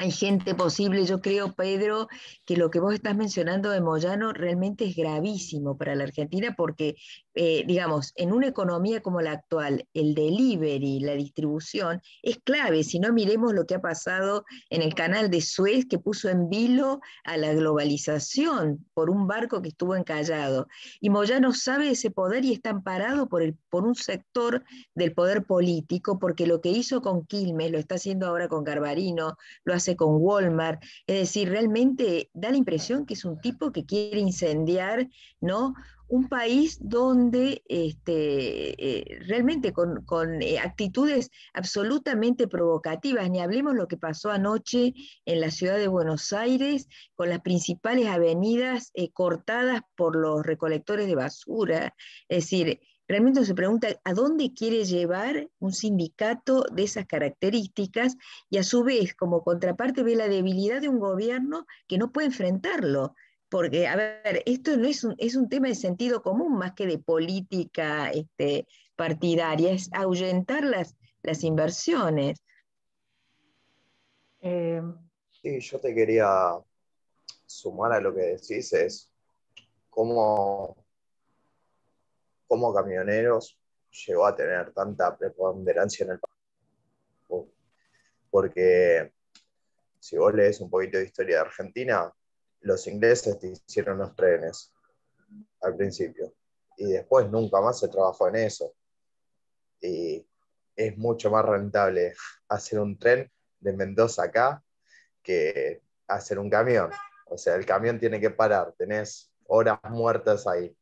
hay gente posible. Yo creo, Pedro, que lo que vos estás mencionando de Moyano realmente es gravísimo para la Argentina porque eh, digamos, en una economía como la actual, el delivery, la distribución, es clave. Si no, miremos lo que ha pasado en el canal de Suez, que puso en vilo a la globalización por un barco que estuvo encallado. Y Moyano sabe ese poder y está amparado por, el, por un sector del poder político, porque lo que hizo con Quilmes, lo está haciendo ahora con Garbarino, lo hace con Walmart. Es decir, realmente da la impresión que es un tipo que quiere incendiar, ¿no? un país donde este, eh, realmente con, eh, actitudes absolutamente provocativas, ni hablemos lo que pasó anoche en la ciudad de Buenos Aires, con las principales avenidas eh, cortadas por los recolectores de basura. Es decir, realmente se pregunta a dónde quiere llevar un sindicato de esas características y a su vez como contraparte ve la debilidad de un gobierno que no puede enfrentarlo porque, a ver, esto no es un, tema de sentido común más que de política este, partidaria, es ahuyentar las, las inversiones. Eh, sí, yo te quería sumar a lo que decís, es cómo, cómo camioneros llegó a tener tanta preponderancia en el país. Porque si vos lees un poquito de historia de Argentina, los ingleses te hicieron los trenes al principio y después nunca más se trabajó en eso. Y es mucho más rentable hacer un tren de Mendoza acá que hacer un camión. O sea, el camión tiene que parar, tenés horas muertas ahí.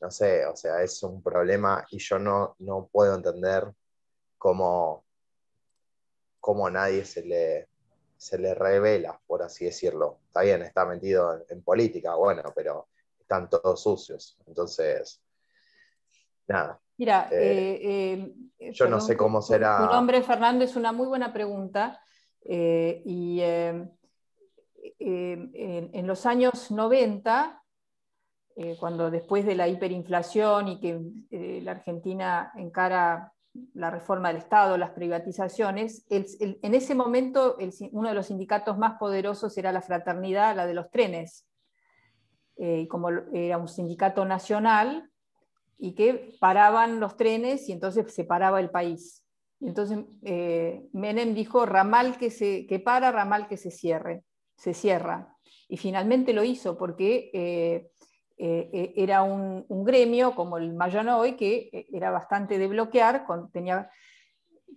No sé, o sea, es un problema y yo no, no puedo entender cómo, cómo nadie se le, se le revela, por así decirlo. Está bien, está metido en, política, bueno, pero están todos sucios. Entonces, nada. Mira, eh, eh, eh, yo no sé cómo será. Tu nombre, Fernando, es una muy buena pregunta. y en, en, los años 90, cuando después de la hiperinflación y que la Argentina encara la reforma del Estado, las privatizaciones, en ese momento uno de los sindicatos más poderosos era la fraternidad, la de los trenes, eh, como era un sindicato nacional y que paraban los trenes y entonces se paraba el país. entonces eh, Menem dijo, ramal que, se, que para, ramal que se cierre, se cierra. Y finalmente lo hizo porque eh, eh, eh, era un, gremio como el hoy que eh, era bastante de bloquear, tenía,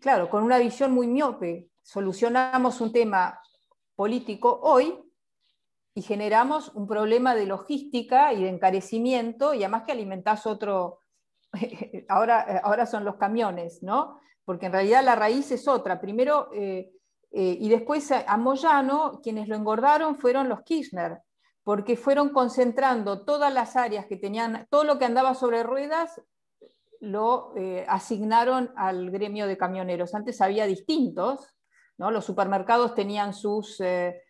claro, con una visión muy miope. Solucionamos un tema político hoy y generamos un problema de logística y de encarecimiento y además que alimentás otro, ahora, ahora son los camiones, ¿no? Porque en realidad la raíz es otra. Primero, y después a, a Moyano, quienes lo engordaron fueron los Kirchner porque fueron concentrando todas las áreas que tenían, todo lo que andaba sobre ruedas, lo eh, asignaron al gremio de camioneros. Antes había distintos, ¿no? los supermercados tenían sus, eh,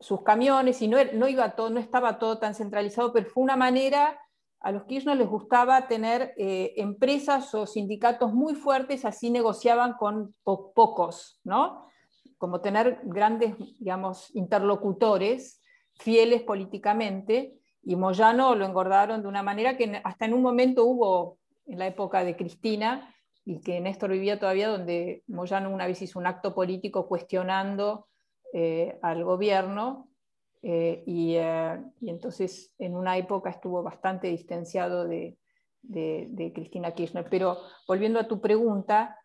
sus camiones y no, er, no, iba todo, no estaba todo tan centralizado, pero fue una manera, a los que no les gustaba tener eh, empresas o sindicatos muy fuertes, así negociaban con pocos, ¿no? como tener grandes digamos, interlocutores fieles políticamente, y Moyano lo engordaron de una manera que hasta en un momento hubo, en la época de Cristina, y que Néstor vivía todavía, donde Moyano una vez hizo un acto político cuestionando eh, al gobierno, eh, eh, y, entonces en una época estuvo bastante distanciado de Cristina Kirchner. Pero volviendo a tu pregunta,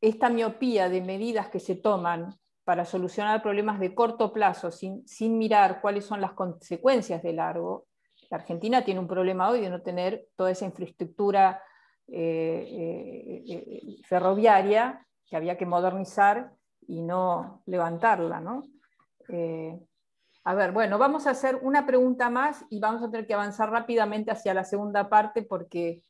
esta miopía de medidas que se toman para solucionar problemas de corto plazo sin, mirar cuáles son las consecuencias de largo, la Argentina tiene un problema hoy de no tener toda esa infraestructura eh, eh, eh, ferroviaria que había que modernizar y no levantarla. a ver, bueno, vamos a hacer una pregunta más y vamos a tener que avanzar rápidamente hacia la segunda parte porque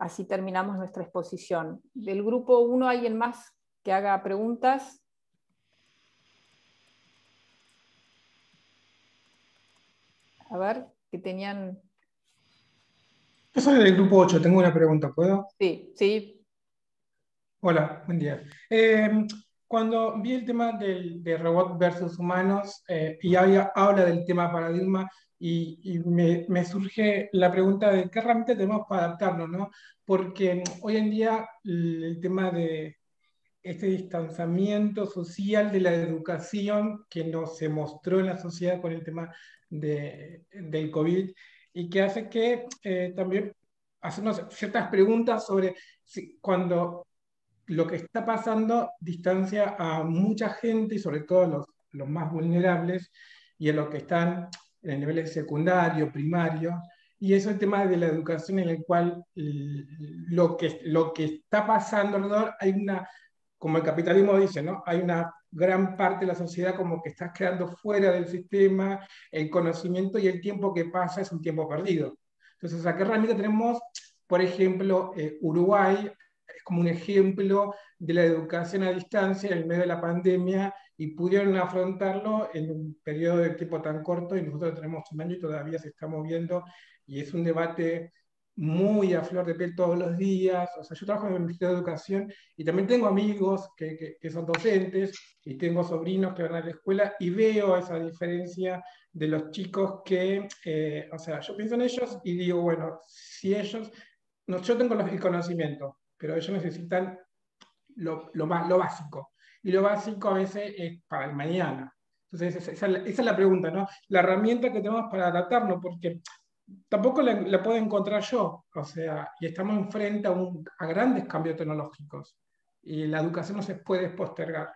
así terminamos nuestra exposición. Del grupo 1, ¿alguien más que haga preguntas? a ver, que tenían... Yo soy del grupo 8, tengo una pregunta, ¿puedo? Sí, sí. Hola, buen día. Eh, cuando vi el tema del, de robot versus humanos eh, y habla del tema paradigma y, me, me, surge la pregunta de qué realmente tenemos para adaptarnos, ¿no? Porque hoy en día el tema de, este distanciamiento social de la educación que nos se mostró en la sociedad con el tema de, del COVID y que hace que eh, también hacernos ciertas preguntas sobre si, cuando lo que está pasando distancia a mucha gente y sobre todo a los, los más vulnerables y a los que están en el nivel secundario, primario, y eso es el tema de la educación en el cual lo que, lo que está pasando alrededor hay una como el capitalismo dice, ¿no? Hay una gran parte de la sociedad como que estás quedando fuera del sistema, el conocimiento y el tiempo que pasa es un tiempo perdido. Entonces, qué realmente tenemos, por ejemplo, eh, Uruguay, es como un ejemplo de la educación a distancia en el medio de la pandemia y pudieron afrontarlo en un periodo de tiempo tan corto y nosotros tenemos un año y todavía se está moviendo y es un debate muy a flor de piel todos los días. O sea, yo trabajo en el Ministerio de Educación y también tengo amigos que, que, son docentes y tengo sobrinos que van a la escuela y veo esa diferencia de los chicos que, eh, o sea, yo pienso en ellos y digo, bueno, si ellos, no, yo tengo el conocimiento, pero ellos necesitan lo, lo, más, lo básico. Y lo básico a veces es para el mañana. Entonces, esa, esa, es la pregunta, ¿no? La herramienta que tenemos para adaptarnos, porque tampoco la, puedo encontrar yo. O sea, y estamos enfrente a, grandes cambios tecnológicos y la educación no se puede postergar.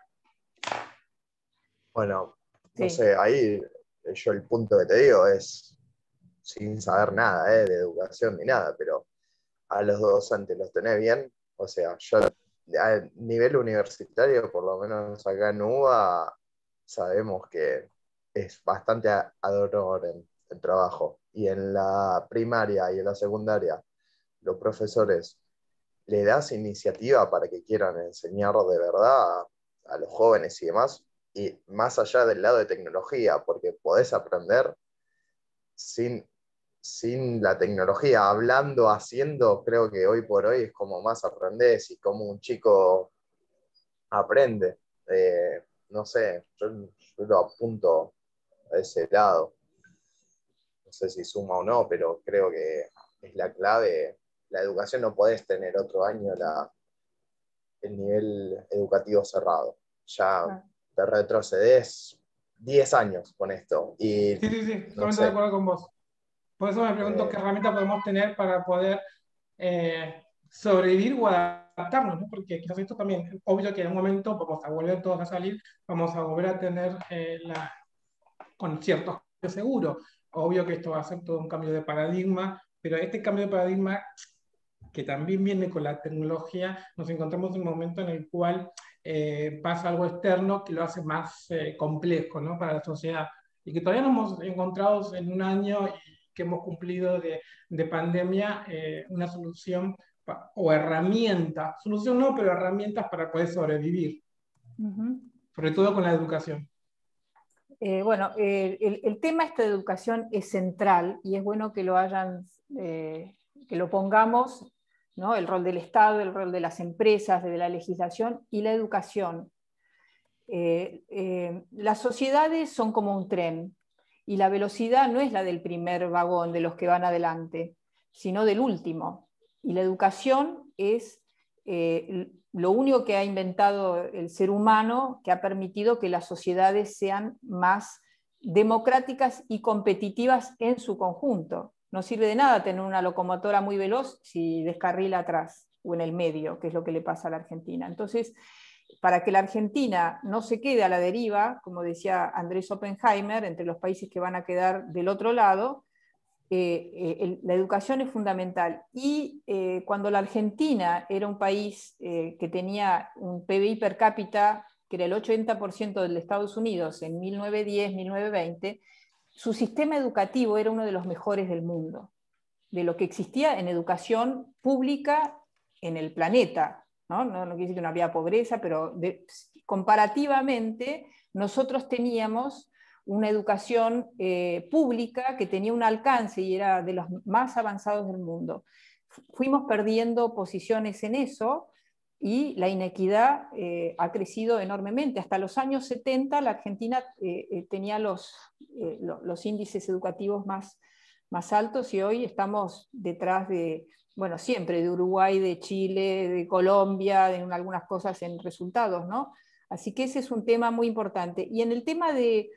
Bueno, no sé, ahí eh, yo el punto que te digo es sin saber nada eh, de educación ni nada, pero a los dos antes los tenés bien. O sea, yo a nivel universitario, por lo menos acá en UBA, sabemos que es bastante adorador el trabajo y en la primaria y en la secundaria los profesores le das iniciativa para que quieran enseñar de verdad a los jóvenes y demás, y más allá del lado de tecnología, porque podés aprender sin, la tecnología, hablando, haciendo, creo que hoy por hoy es como más aprendés y como un chico aprende. Eh, no sé, yo lo apunto a ese lado no sé si suma o no, pero creo que es la clave. La educación no podés tener otro año la, el nivel educativo cerrado. Ya te retrocedes 10 años con esto. Y, sí, sí, sí, no de acuerdo con vos. Por eso me pregunto eh. qué herramientas podemos tener para poder eh, sobrevivir o adaptarnos, porque quizás esto también, obvio que en un momento vamos a volver todos a salir, vamos a volver a tener eh, la, con ciertos seguros, Obvio que esto va a ser todo un cambio de paradigma, pero este cambio de paradigma que también viene con la tecnología, nos encontramos en un momento en el cual eh, pasa algo externo que lo hace más eh, complejo para la sociedad y que todavía no hemos encontrado en un año que hemos cumplido de, pandemia eh, una solución o herramienta, solución no, pero herramientas para poder sobrevivir, sobre todo con la educación. Eh, bueno, eh, el, tema esta de educación es central y es bueno que lo hayan, eh, que lo pongamos, ¿no? el rol del Estado, el rol de las empresas, de la legislación y la educación. las sociedades son como un tren y la velocidad no es la del primer vagón, de los que van adelante, sino del último. Y la educación es lo único que ha inventado el ser humano que ha permitido que las sociedades sean más democráticas y competitivas en su conjunto. No sirve de nada tener una locomotora muy veloz si descarrila atrás o en el medio, que es lo que le pasa a la Argentina. Entonces, para que la Argentina no se quede a la deriva, como decía Andrés Oppenheimer, entre los países que van a quedar del otro lado, eh, la educación es fundamental. Y eh, cuando la Argentina era un país eh, que tenía un PBI per cápita, que era el 80% del Estados Unidos en 1910, 1920, su sistema educativo era uno de los mejores del mundo, de lo que existía en educación pública en el planeta. No, quiere decir que no había pobreza, pero comparativamente nosotros teníamos una educación eh, pública que tenía un alcance y era de los más avanzados del mundo. Fuimos perdiendo posiciones en eso y la inequidad eh, ha crecido enormemente. Hasta los años 70 la Argentina eh, tenía los, los, índices educativos más, más altos y hoy estamos detrás de, bueno, siempre de Uruguay, de Chile, de Colombia, de algunas cosas en resultados, ¿no? Así que ese es un tema muy importante. Y en el tema de,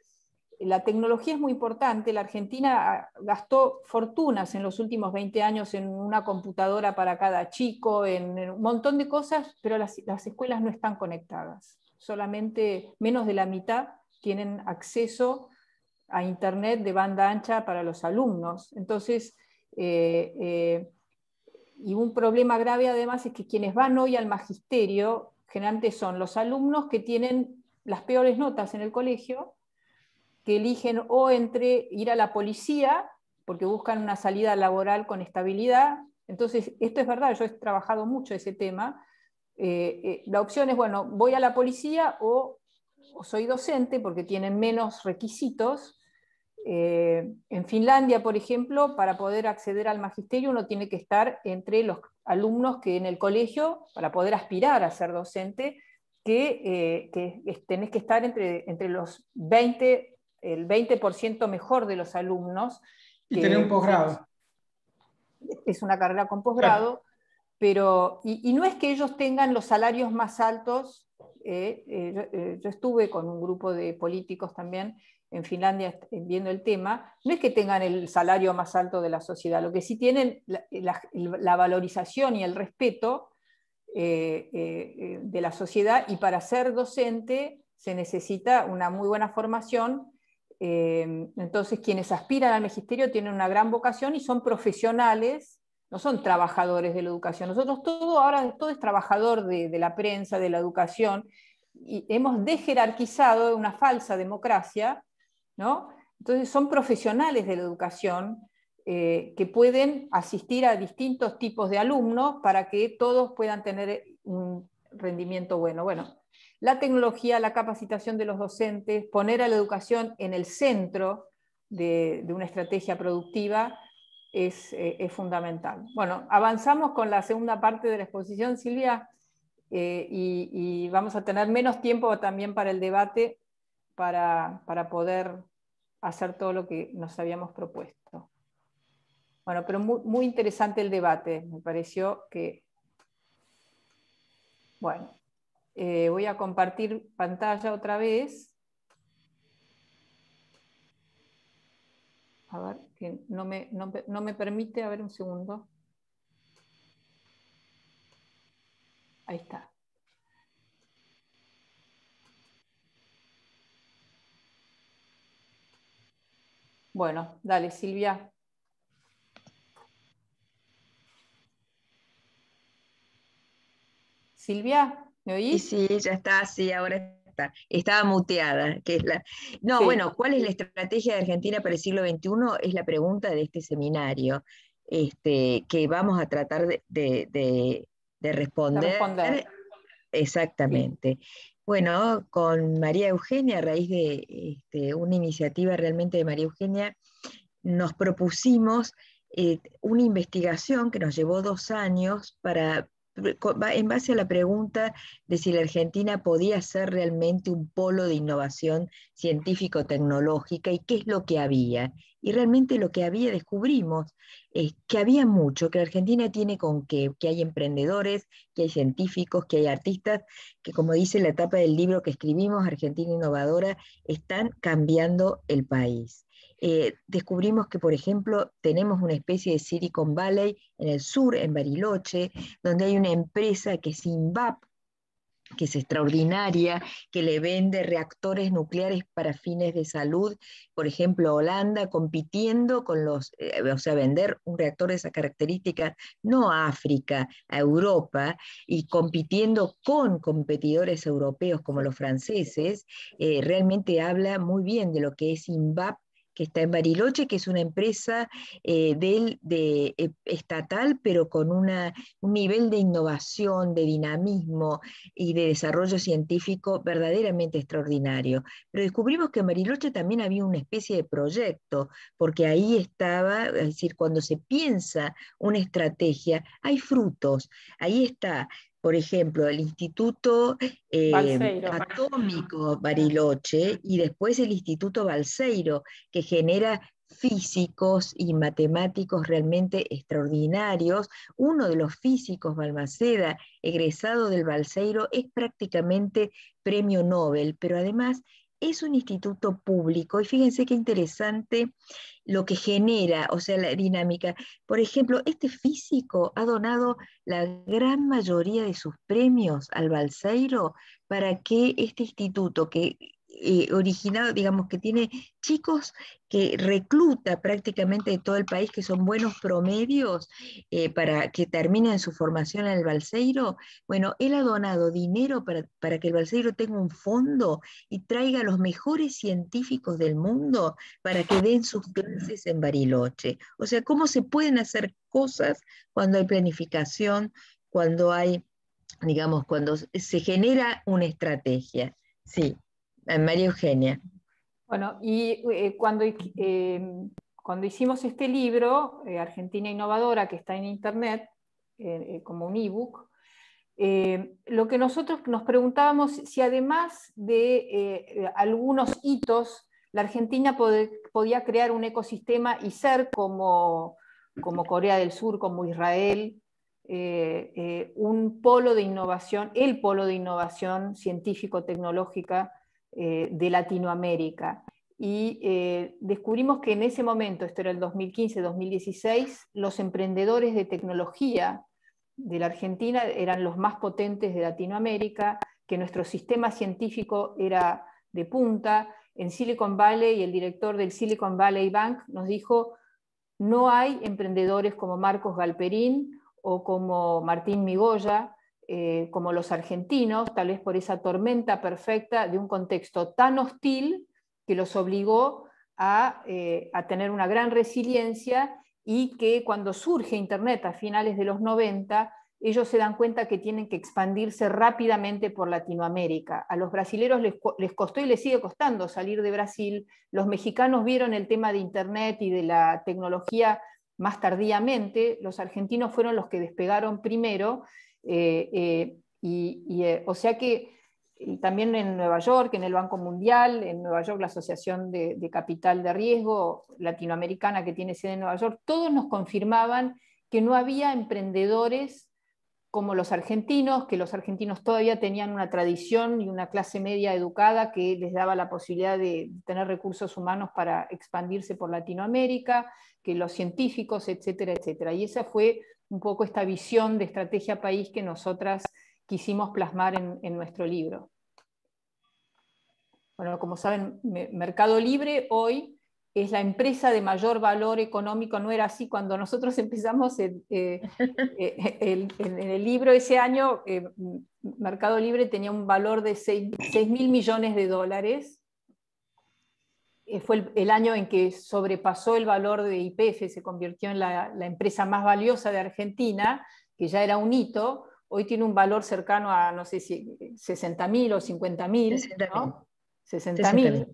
eh, la tecnología es muy importante. La Argentina ah, gastó fortunas en los últimos 20 años en una computadora para cada chico, en, un montón de cosas, pero las, escuelas no están conectadas. Solamente menos de la mitad tienen acceso a Internet de banda ancha para los alumnos. Entonces, eh, eh, y un problema grave además es que quienes van hoy al magisterio generalmente son los alumnos que tienen las peores notas en el colegio que eligen o entre ir a la policía, porque buscan una salida laboral con estabilidad. Entonces, esto es verdad, yo he trabajado mucho ese tema. Eh, eh, la opción es, bueno, voy a la policía o, soy docente porque tienen menos requisitos. Eh, en Finlandia, por ejemplo, para poder acceder al magisterio uno tiene que estar entre los alumnos que en el colegio, para poder aspirar a ser docente, que, tenés que estar entre, entre los 20 el 20% mejor de los alumnos. Y tener un posgrado. Es una carrera con posgrado, pero, y, no es que ellos tengan los salarios más altos. Eh, eh, eh, yo, estuve con un grupo de políticos también en Finlandia viendo el tema, no es que tengan el salario más alto de la sociedad, lo que sí tienen la, la, valorización y el respeto de la sociedad y para ser docente se necesita una muy buena formación eh, entonces, quienes aspiran al magisterio tienen una gran vocación y son profesionales, no son trabajadores de la educación. Nosotros todo ahora, todo es trabajador de, la prensa, de la educación, y hemos desjerarquizado una falsa democracia, ¿no? Entonces, son profesionales de la educación, eh, que pueden asistir a distintos tipos de alumnos para que todos puedan tener un rendimiento bueno. Bueno, la tecnología, la capacitación de los docentes, poner a la educación en el centro de, una estrategia productiva eh, es, fundamental. Bueno, avanzamos con la segunda parte de la exposición, Silvia, eh, y, vamos a tener menos tiempo también para el debate, para, poder hacer todo lo que nos habíamos propuesto. Bueno, pero muy interesante el debate, me pareció que... Bueno, eh, voy a compartir pantalla otra vez. A ver, que no me, no me permite, a ver un segundo. Ahí está. Bueno, dale, Silvia. Silvia. ¿Me Sí, ya está, sí, ahora está. Estaba muteada. Que es la... No, bueno, ¿cuál es la estrategia de Argentina para el siglo XXI? Es la pregunta de este seminario este, que vamos a tratar de, responder. Exactamente. Bueno, con María Eugenia, a raíz de este, una iniciativa realmente de María Eugenia, nos propusimos eh, una investigación que nos llevó dos años para en base a la pregunta de si la Argentina podía ser realmente un polo de innovación científico-tecnológica y qué es lo que había. Y realmente lo que había descubrimos es que había mucho, que la Argentina tiene con qué, que hay emprendedores, que hay científicos, que hay artistas, que como dice la etapa del libro que escribimos, Argentina Innovadora, están cambiando el país. Eh, descubrimos que, por ejemplo, tenemos una especie de Silicon Valley en el sur, en Bariloche, donde hay una empresa que es INVAP, que es extraordinaria, que le vende reactores nucleares para fines de salud, por ejemplo, Holanda compitiendo con los, eh, o sea, vender un reactor de esa característica no a África, a Europa, y compitiendo con competidores europeos como los franceses, eh, realmente habla muy bien de lo que es INVAP que está en Bariloche, que es una empresa eh, del, de, eh, estatal, pero con un nivel de innovación, de dinamismo y de desarrollo científico verdaderamente extraordinario. Pero descubrimos que en Bariloche también había una especie de proyecto, porque ahí estaba, es decir, cuando se piensa una estrategia, hay frutos, ahí está por ejemplo, el Instituto eh, Atómico Bariloche y después el Instituto Balseiro, que genera físicos y matemáticos realmente extraordinarios. Uno de los físicos, Balmaceda, egresado del Balseiro, es prácticamente premio Nobel, pero además es un instituto público y fíjense qué interesante lo que genera, o sea, la dinámica. Por ejemplo, este físico ha donado la gran mayoría de sus premios al Balseiro para que este instituto, que eh, originado, digamos, que tiene chicos que recluta prácticamente de todo el país, que son buenos promedios eh, para que terminen su formación en el Balseiro. Bueno, él ha donado dinero para, para que el Balseiro tenga un fondo y traiga a los mejores científicos del mundo para que den sus clases en Bariloche. O sea, ¿cómo se pueden hacer cosas cuando hay planificación, cuando hay, digamos, cuando se genera una estrategia? Sí. María Eugenia. Bueno, y eh, eh, cuando, hicimos este libro, eh, Argentina Innovadora, que está en Internet, como un ebook, lo que nosotros nos preguntábamos si además de algunos hitos, la Argentina podía crear un ecosistema y ser como, como Corea del Sur, como Israel, un polo de innovación, el polo de innovación científico-tecnológica eh, de Latinoamérica. Y eh, descubrimos que en ese momento, esto era el 2015-2016, los emprendedores de tecnología de la Argentina eran los más potentes de Latinoamérica, que nuestro sistema científico era de punta. En Silicon Valley, el director del Silicon Valley Bank nos dijo, no hay emprendedores como Marcos Galperín o como Martín Migoya, eh, como los argentinos, tal vez por esa tormenta perfecta de un contexto tan hostil que los obligó a, eh, tener una gran resiliencia y que cuando surge Internet a finales de los 90, ellos se dan cuenta que tienen que expandirse rápidamente por Latinoamérica. A los brasileros les, les, costó y les sigue costando salir de Brasil. Los mexicanos vieron el tema de Internet y de la tecnología más tardíamente. Los argentinos fueron los que despegaron primero eh, eh, y, eh, o sea que también en Nueva York, en el Banco Mundial, en Nueva York la Asociación de, de, Capital de Riesgo Latinoamericana que tiene sede en Nueva York, todos nos confirmaban que no había emprendedores como los argentinos, que los argentinos todavía tenían una tradición y una clase media educada que les daba la posibilidad de tener recursos humanos para expandirse por Latinoamérica, que los científicos, etcétera, etcétera. Y esa fue un poco esta visión de estrategia país que nosotras quisimos plasmar en, nuestro libro. Bueno, como saben, Mercado Libre hoy es la empresa de mayor valor económico, no era así cuando nosotros empezamos eh, eh, en, el, libro ese año, eh, Mercado Libre tenía un valor de 6 mil millones de dólares eh, fue el, año en que sobrepasó el valor de IPF, se convirtió en la, empresa más valiosa de Argentina, que ya era un hito, hoy tiene un valor cercano a, no sé si 60 mil o 50.000. mil,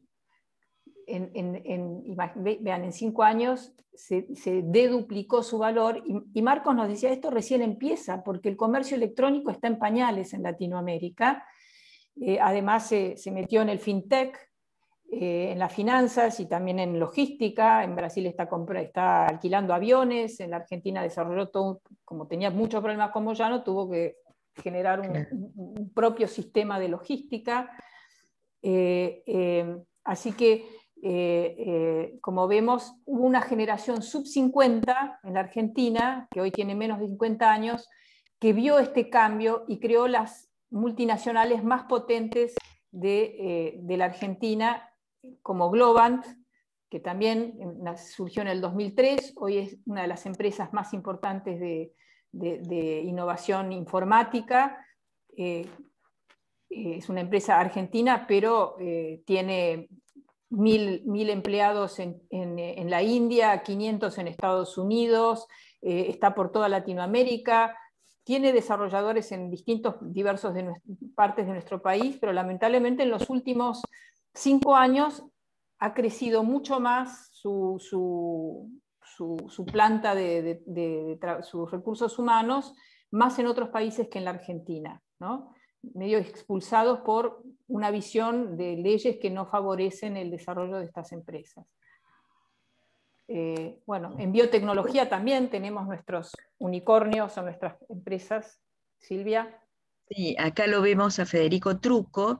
vean, en cinco años se, deduplicó su valor y, Marcos nos decía, esto recién empieza porque el comercio electrónico está en pañales en Latinoamérica. Eh, además se, se metió en el fintech, eh, en las finanzas y también en logística. En Brasil está, está alquilando aviones, en la Argentina desarrolló todo, como tenía muchos problemas con Moyano, tuvo que generar un, propio sistema de logística. Eh, eh, así que, como vemos, hubo una generación sub-50 en la Argentina, que hoy tiene menos de 50 años, que vio este cambio y creó las multinacionales más potentes de, de, la Argentina como Globant, que también em, surgió en el 2003, hoy es una de las empresas más importantes de, innovación informática. Eh, eh, es una empresa argentina, pero eh, tiene mil, empleados en, la India, 500 en Estados Unidos, está por toda Latinoamérica, tiene desarrolladores en distintos, diversos de partes de nuestro país, pero lamentablemente en los últimos cinco años ha crecido mucho más su, planta de, sus recursos humanos, más en otros países que en la Argentina, ¿no? medio expulsados por una visión de leyes que no favorecen el desarrollo de estas empresas. Eh, bueno, en biotecnología también tenemos nuestros unicornios o nuestras empresas. Silvia. Sí, acá lo vemos a Federico Truco,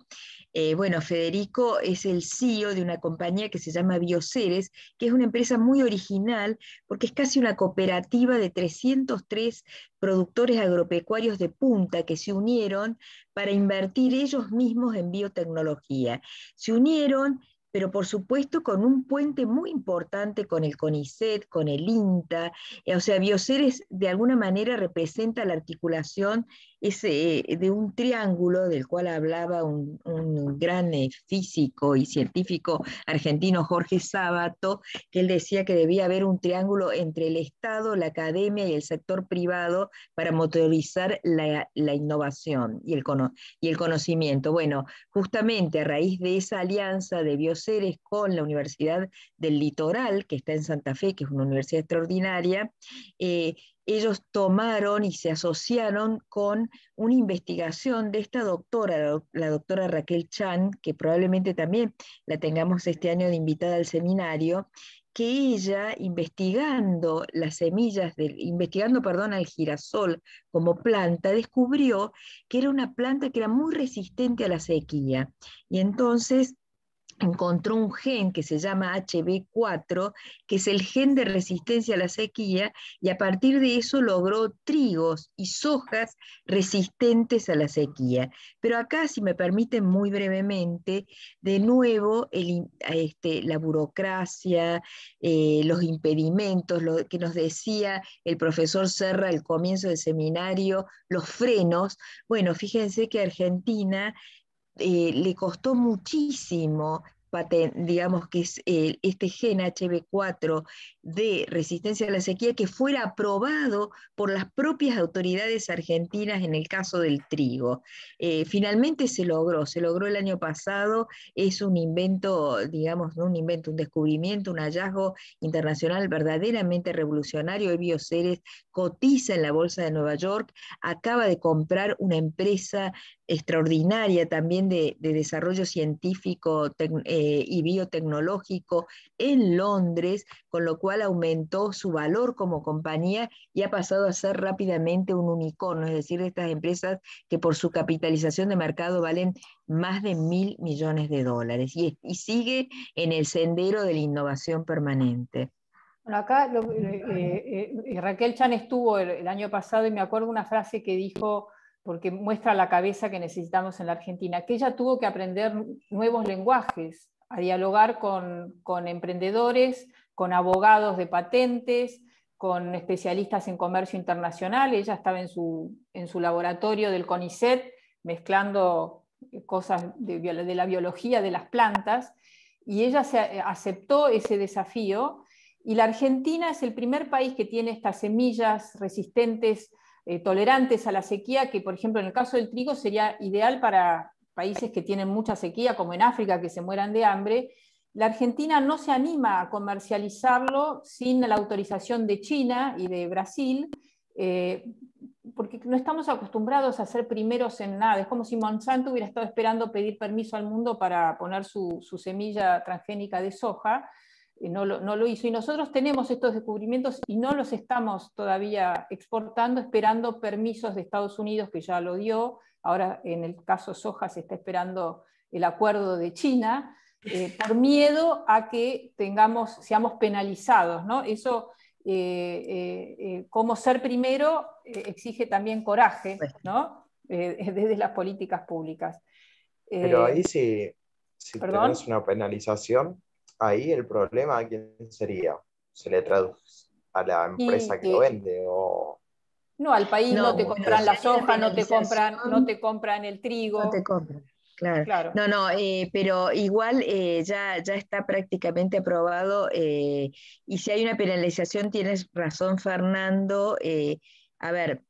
eh, bueno, Federico es el CEO de una compañía que se llama Bioceres, que es una empresa muy original porque es casi una cooperativa de 303 productores agropecuarios de punta que se unieron para invertir ellos mismos en biotecnología. Se unieron pero por supuesto con un puente muy importante con el CONICET, con el INTA, eh, o sea, Bioceres de alguna manera representa la articulación es eh, de un triángulo del cual hablaba un, gran eh, físico y científico argentino, Jorge Sábato, que él decía que debía haber un triángulo entre el Estado, la academia y el sector privado para motorizar la, innovación y el, y el conocimiento. Bueno, justamente a raíz de esa alianza de Bioceres con la Universidad del Litoral, que está en Santa Fe, que es una universidad extraordinaria, eh, ellos tomaron y se asociaron con una investigación de esta doctora, la doctora Raquel Chan, que probablemente también la tengamos este año de invitada al seminario, que ella investigando las semillas, investigando, perdón, al girasol como planta, descubrió que era una planta que era muy resistente a la sequía. Y entonces encontró un gen que se llama HB4, que es el gen de resistencia a la sequía, y a partir de eso logró trigos y sojas resistentes a la sequía. Pero acá, si me permiten muy brevemente, de nuevo este, la burocracia, eh, los impedimentos, lo que nos decía el profesor Serra al comienzo del seminario, los frenos. Bueno, fíjense que Argentina eh, le costó muchísimo digamos que es eh, este gen HB4 de resistencia a la sequía que fuera aprobado por las propias autoridades argentinas en el caso del trigo. Eh, finalmente se logró, se logró el año pasado, es un invento, digamos, no un invento, un descubrimiento, un hallazgo internacional verdaderamente revolucionario. El Bioceres cotiza en la Bolsa de Nueva York, acaba de comprar una empresa extraordinaria también de, desarrollo científico eh, y biotecnológico en Londres, con lo cual aumentó su valor como compañía y ha pasado a ser rápidamente un unicornio, es decir, de estas empresas que por su capitalización de mercado valen más de mil millones de dólares y, sigue en el sendero de la innovación permanente. Bueno, acá eh, eh, Raquel Chan estuvo el, el, año pasado y me acuerdo una frase que dijo porque muestra la cabeza que necesitamos en la Argentina, que ella tuvo que aprender nuevos lenguajes, a dialogar con, emprendedores, con abogados de patentes, con especialistas en comercio internacional. Ella estaba en su, laboratorio del CONICET mezclando eh, cosas de, la biología de las plantas y ella eh, aceptó ese desafío. Y la Argentina es el primer país que tiene estas semillas resistentes eh, tolerantes a la sequía, que por ejemplo en el caso del trigo sería ideal para países que tienen mucha sequía, como en África, que se mueran de hambre, la Argentina no se anima a comercializarlo sin la autorización de China y de Brasil, eh, porque no estamos acostumbrados a ser primeros en nada. Es como si Monsanto hubiera estado esperando pedir permiso al mundo para poner su semilla transgénica de soja no lo, hizo. Y nosotros tenemos estos descubrimientos y no los estamos todavía exportando, esperando permisos de Estados Unidos, que ya lo dio. Ahora, en el caso soja, se está esperando el acuerdo de China, eh, por miedo a que tengamos, seamos penalizados. ¿no? Eso, eh, eh, como ser primero, exige también coraje ¿no? desde las políticas públicas. Pero ahí sí, si, si una penalización, ahí el problema quién sería? ¿Se le traduce a la empresa que lo vende No, al país no, te compran la soja, no te compran, no te compran el trigo. No te compran. Claro. No, no, eh, pero igual eh, ya, ya está prácticamente aprobado eh, y si hay una penalización, tienes razón, Fernando. a ver,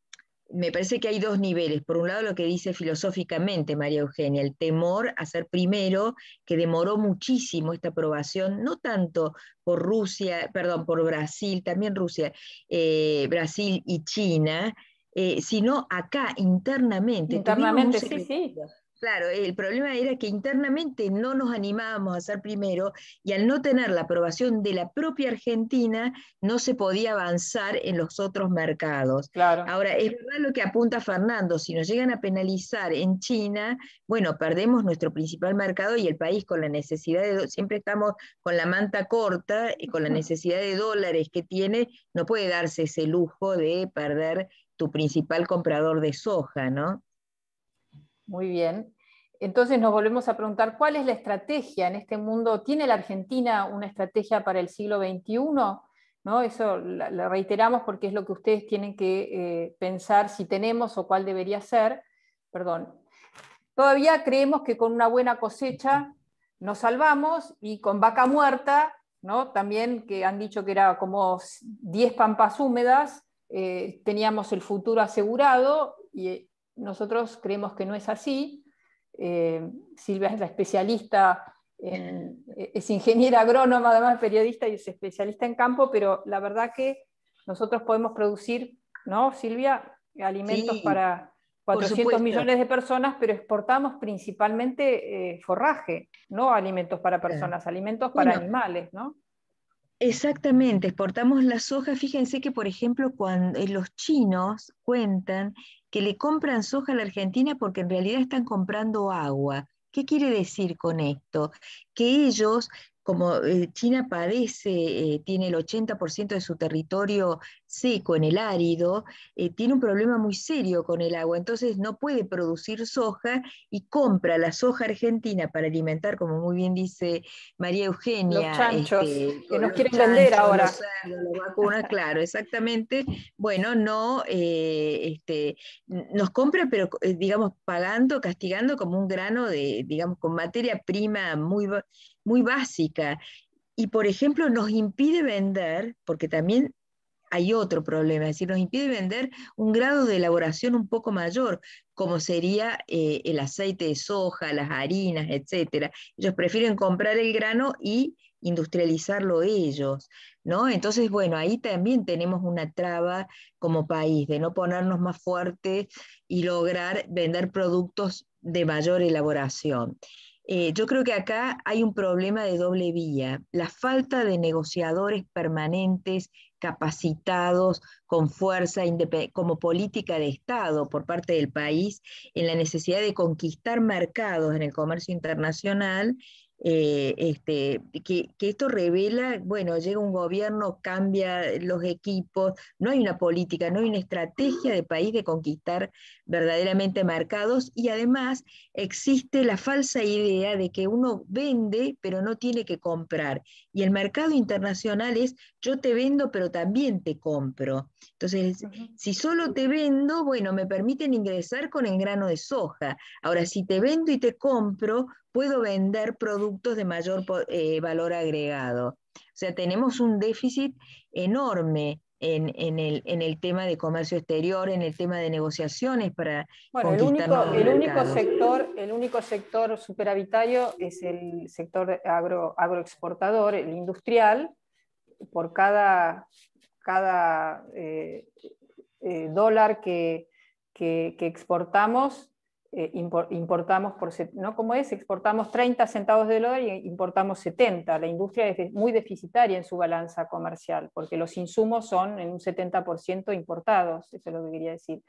me parece que hay dos niveles. Por un lado, lo que dice filosóficamente María Eugenia, el temor a ser primero, que demoró muchísimo esta aprobación, no tanto por Rusia, perdón, por Brasil, también Rusia, eh, Brasil y China, eh, sino acá internamente. Internamente, sí, sí. Claro, el problema era que internamente no nos animábamos a ser primero y al no tener la aprobación de la propia Argentina no se podía avanzar en los otros mercados. Claro. Ahora, es verdad lo que apunta Fernando, si nos llegan a penalizar en China, bueno, perdemos nuestro principal mercado y el país con la necesidad de, siempre estamos con la manta corta y con la necesidad de dólares que tiene, no puede darse ese lujo de perder tu principal comprador de soja, ¿no? Muy bien. Entonces nos volvemos a preguntar, ¿cuál es la estrategia en este mundo? ¿Tiene la Argentina una estrategia para el siglo XXI? ¿No? Eso lo reiteramos porque es lo que ustedes tienen que eh, pensar si tenemos o cuál debería ser. Perdón. Todavía creemos que con una buena cosecha nos salvamos y con vaca muerta, ¿no? también que han dicho que era como 10 pampas húmedas, eh, teníamos el futuro asegurado y nosotros creemos que no es así. Eh, Silvia es la especialista, es ingeniera agrónoma, además periodista y es especialista en campo, pero la verdad que nosotros podemos producir, ¿no, Silvia? Alimentos para 400 millones de personas, pero exportamos principalmente eh, forraje, no alimentos para personas, alimentos para animales, ¿no? Exactamente, exportamos la soja. Fíjense que, por ejemplo, cuando eh, los chinos cuentan que le compran soja a la Argentina porque en realidad están comprando agua. ¿Qué quiere decir con esto? Que ellos como eh, China padece, eh, tiene el 80% de su territorio seco en el árido, eh, tiene un problema muy serio con el agua, entonces no puede producir soja y compra la soja argentina para alimentar, como muy bien dice María Eugenia. Los chanchos, este, que nos quieren vender ahora. claro, exactamente. Bueno, no, este, nos compra, pero digamos, pagando, castigando como un grano de, digamos, con materia prima muy muy básica y, por ejemplo, nos impide vender, porque también hay otro problema, es decir, nos impide vender un grado de elaboración un poco mayor, como sería eh, el aceite de soja, las harinas, etcétera Ellos prefieren comprar el grano y industrializarlo ellos, ¿no? Entonces, bueno, ahí también tenemos una traba como país de no ponernos más fuertes y lograr vender productos de mayor elaboración. Eh, yo creo que acá hay un problema de doble vía, la falta de negociadores permanentes, capacitados, con fuerza, como política de Estado por parte del país, en la necesidad de conquistar mercados en el comercio internacional eh, este, que, esto revela, bueno, llega un gobierno, cambia los equipos, no hay una política, no hay una estrategia de país de conquistar verdaderamente mercados y además existe la falsa idea de que uno vende pero no tiene que comprar. Y el mercado internacional es yo te vendo pero también te compro. Entonces, si solo te vendo, bueno, me permiten ingresar con el grano de soja. Ahora, si te vendo y te compro, puedo vender productos de mayor eh, valor agregado. O sea, tenemos un déficit enorme en, el, tema de comercio exterior, en el tema de negociaciones para... Bueno, el único, el único, sector, el único sector superavitario es el sector agro, agroexportador, el industrial, por cada, cada eh, eh, dólar que, que exportamos eh, importamos, por, ¿no? como es? Exportamos 30 centavos de dólar y importamos 70. La industria es muy deficitaria en su balanza comercial, porque los insumos son en un 70% importados, eso es lo que quería decir.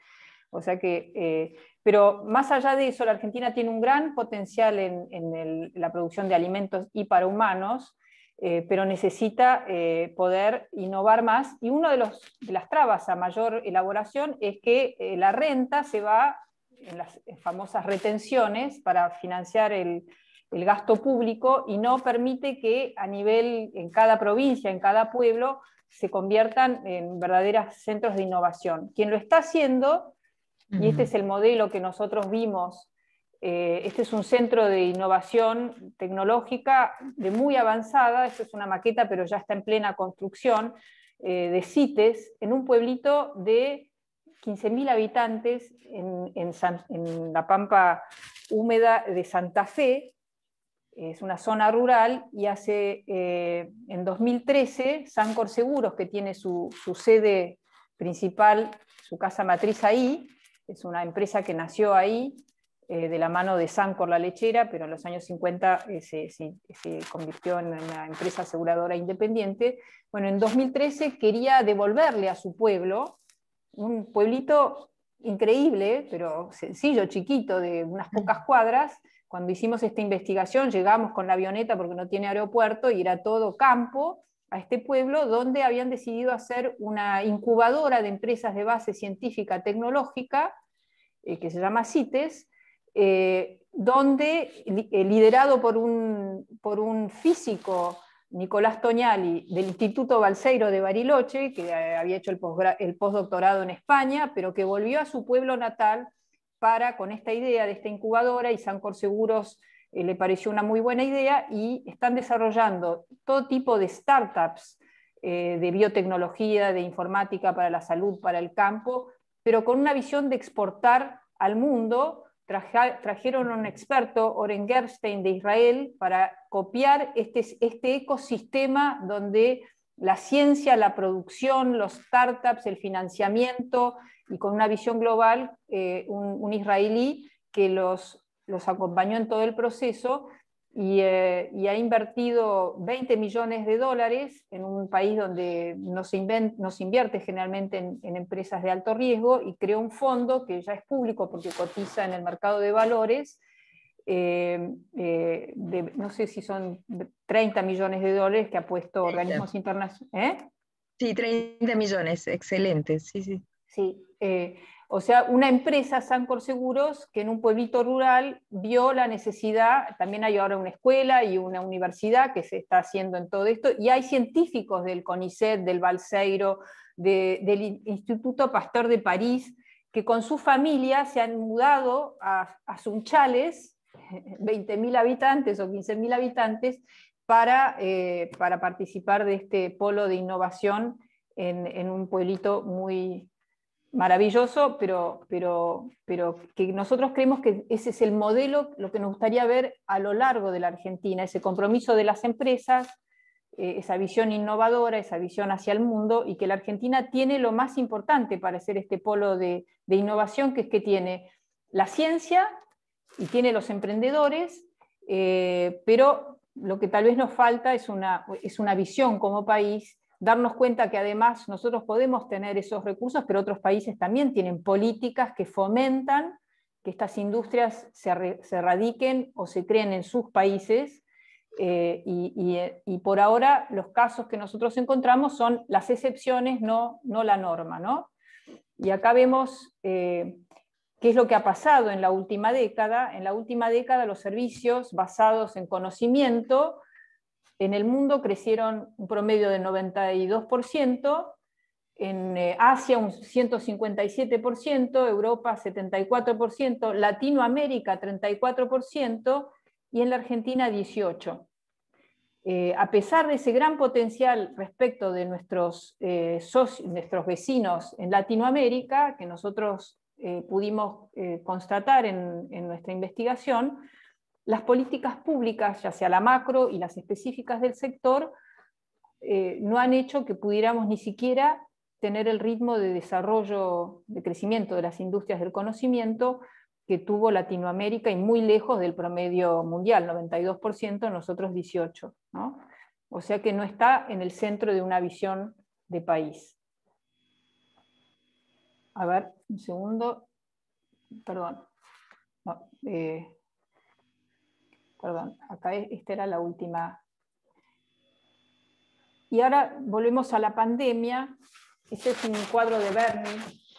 O sea que, eh, pero más allá de eso, la Argentina tiene un gran potencial en, la producción de alimentos y para humanos, eh, pero necesita poder innovar más. Y una de, las trabas a mayor elaboración es que la renta se va en las famosas retenciones para financiar el, gasto público y no permite que a nivel, en cada provincia, en cada pueblo, se conviertan en verdaderos centros de innovación. Quien lo está haciendo, y este es el modelo que nosotros vimos, eh, este es un centro de innovación tecnológica de muy avanzada, esto es una maqueta pero ya está en plena construcción, eh, de CITES, en un pueblito de 15.000 habitantes en, la pampa húmeda de Santa Fe, es una zona rural, y hace eh, en 2013 Sancor Seguros, que tiene su, sede principal, su casa matriz ahí, es una empresa que nació ahí, eh, de la mano de Sancor la lechera, pero en los años 50 eh, se, se convirtió en una empresa aseguradora independiente. Bueno, en 2013 quería devolverle a su pueblo, un pueblito increíble, pero sencillo, chiquito, de unas mm. pocas cuadras. Cuando hicimos esta investigación, llegamos con la avioneta porque no tiene aeropuerto y era todo campo a este pueblo donde habían decidido hacer una incubadora de empresas de base científica tecnológica, eh, que se llama CITES, eh, donde, eh, liderado por un, por un físico Nicolás Toñali del Instituto Balseiro de Bariloche, que eh, había hecho el, postdoctorado en España, pero que volvió a su pueblo natal para, con esta idea de esta incubadora y Sancor Seguros eh, le pareció una muy buena idea y están desarrollando todo tipo de startups eh, de biotecnología, de informática para la salud, para el campo, pero con una visión de exportar al mundo trajeron a un experto, Oren Gerstein, de Israel, para copiar este, este, ecosistema donde la ciencia, la producción, los startups, el financiamiento y con una visión global, eh, un, israelí que los acompañó en todo el proceso, eh, y, ha invertido 20 millones de dólares en un país donde no se, invierte generalmente en, empresas de alto riesgo y creó un fondo que ya es público porque cotiza en el mercado de valores, eh, eh, no sé si son 30 millones de dólares que ha puesto organismos internacionales. Sí, 30 millones, excelente, sí, sí. Sí, eh, o sea, una empresa, Sancor Seguros, que en un pueblito rural vio la necesidad, también hay ahora una escuela y una universidad que se está haciendo en todo esto, y hay científicos del CONICET, del Balseiro, del Instituto Pastor de París, que con su familia se han mudado a, Sunchales, 20.000 habitantes o 15.000 habitantes, eh, para, participar de este polo de innovación en, en un pueblito muy, maravilloso, pero, pero, pero que nosotros creemos que ese es el modelo, lo que nos gustaría ver a lo largo de la Argentina, ese compromiso de las empresas, eh, esa visión innovadora, esa visión hacia el mundo, y que la Argentina tiene lo más importante para ser este polo de, innovación, que es que tiene la ciencia y tiene los emprendedores, eh, pero lo que tal vez nos falta es una, es una visión como país darnos cuenta que además nosotros podemos tener esos recursos, pero otros países también tienen políticas que fomentan que estas industrias se, se radiquen o se creen en sus países. Eh, y, por ahora los casos que nosotros encontramos son las excepciones, no, la norma. ¿no? Y acá vemos eh, qué es lo que ha pasado en la última década. En la última década los servicios basados en conocimiento en el mundo crecieron un promedio de 92%, en eh, Asia un 157%, Europa 74%, Latinoamérica 34% y en la Argentina 18%. Eh, a pesar de ese gran potencial respecto de nuestros, eh, vecinos en Latinoamérica, que nosotros pudimos constatar en nuestra investigación, las políticas públicas, ya sea la macro y las específicas del sector, eh, no han hecho que pudiéramos ni siquiera tener el ritmo de desarrollo, de crecimiento de las industrias del conocimiento que tuvo Latinoamérica y muy lejos del promedio mundial, 92%, nosotros 18%. O sea que no está en el centro de una visión de país. A ver, un segundo. Perdón. No, eh, Perdón, acá esta era la última. Y ahora volvemos a la pandemia. Este es un cuadro de Berni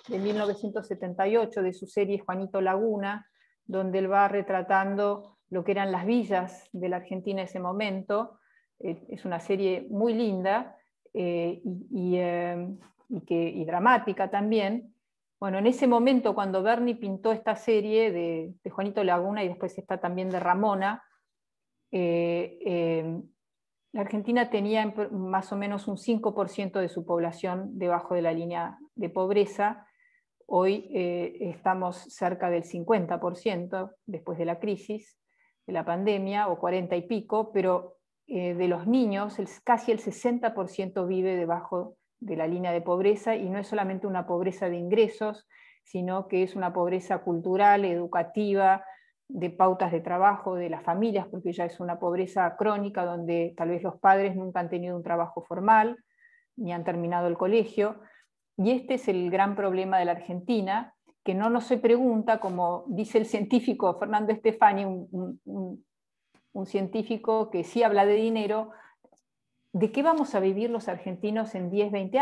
de 1978 de su serie Juanito Laguna, donde él va retratando lo que eran las villas de la Argentina en ese momento. Eh, es una serie muy linda eh, eh, y, dramática también. Bueno, en ese momento cuando Bernie pintó esta serie de, de, Juanito Laguna y después está también de Ramona, eh, em, la Argentina tenía más o menos un 5% de su población debajo de la línea de pobreza. Hoy eh, estamos cerca del 50% después de la crisis, de la pandemia, o 40 y pico, pero eh, de los niños casi el 60% vive debajo de la línea de pobreza y no es solamente una pobreza de ingresos, sino que es una pobreza cultural, educativa, de pautas de trabajo de las familias, porque ya es una pobreza crónica donde tal vez los padres nunca han tenido un trabajo formal ni han terminado el colegio. Y este es el gran problema de la Argentina, que no nos se pregunta, como dice el científico Fernando Estefani, un, un científico que sí habla de dinero, ¿de qué vamos a vivir los argentinos en 10, 20 años?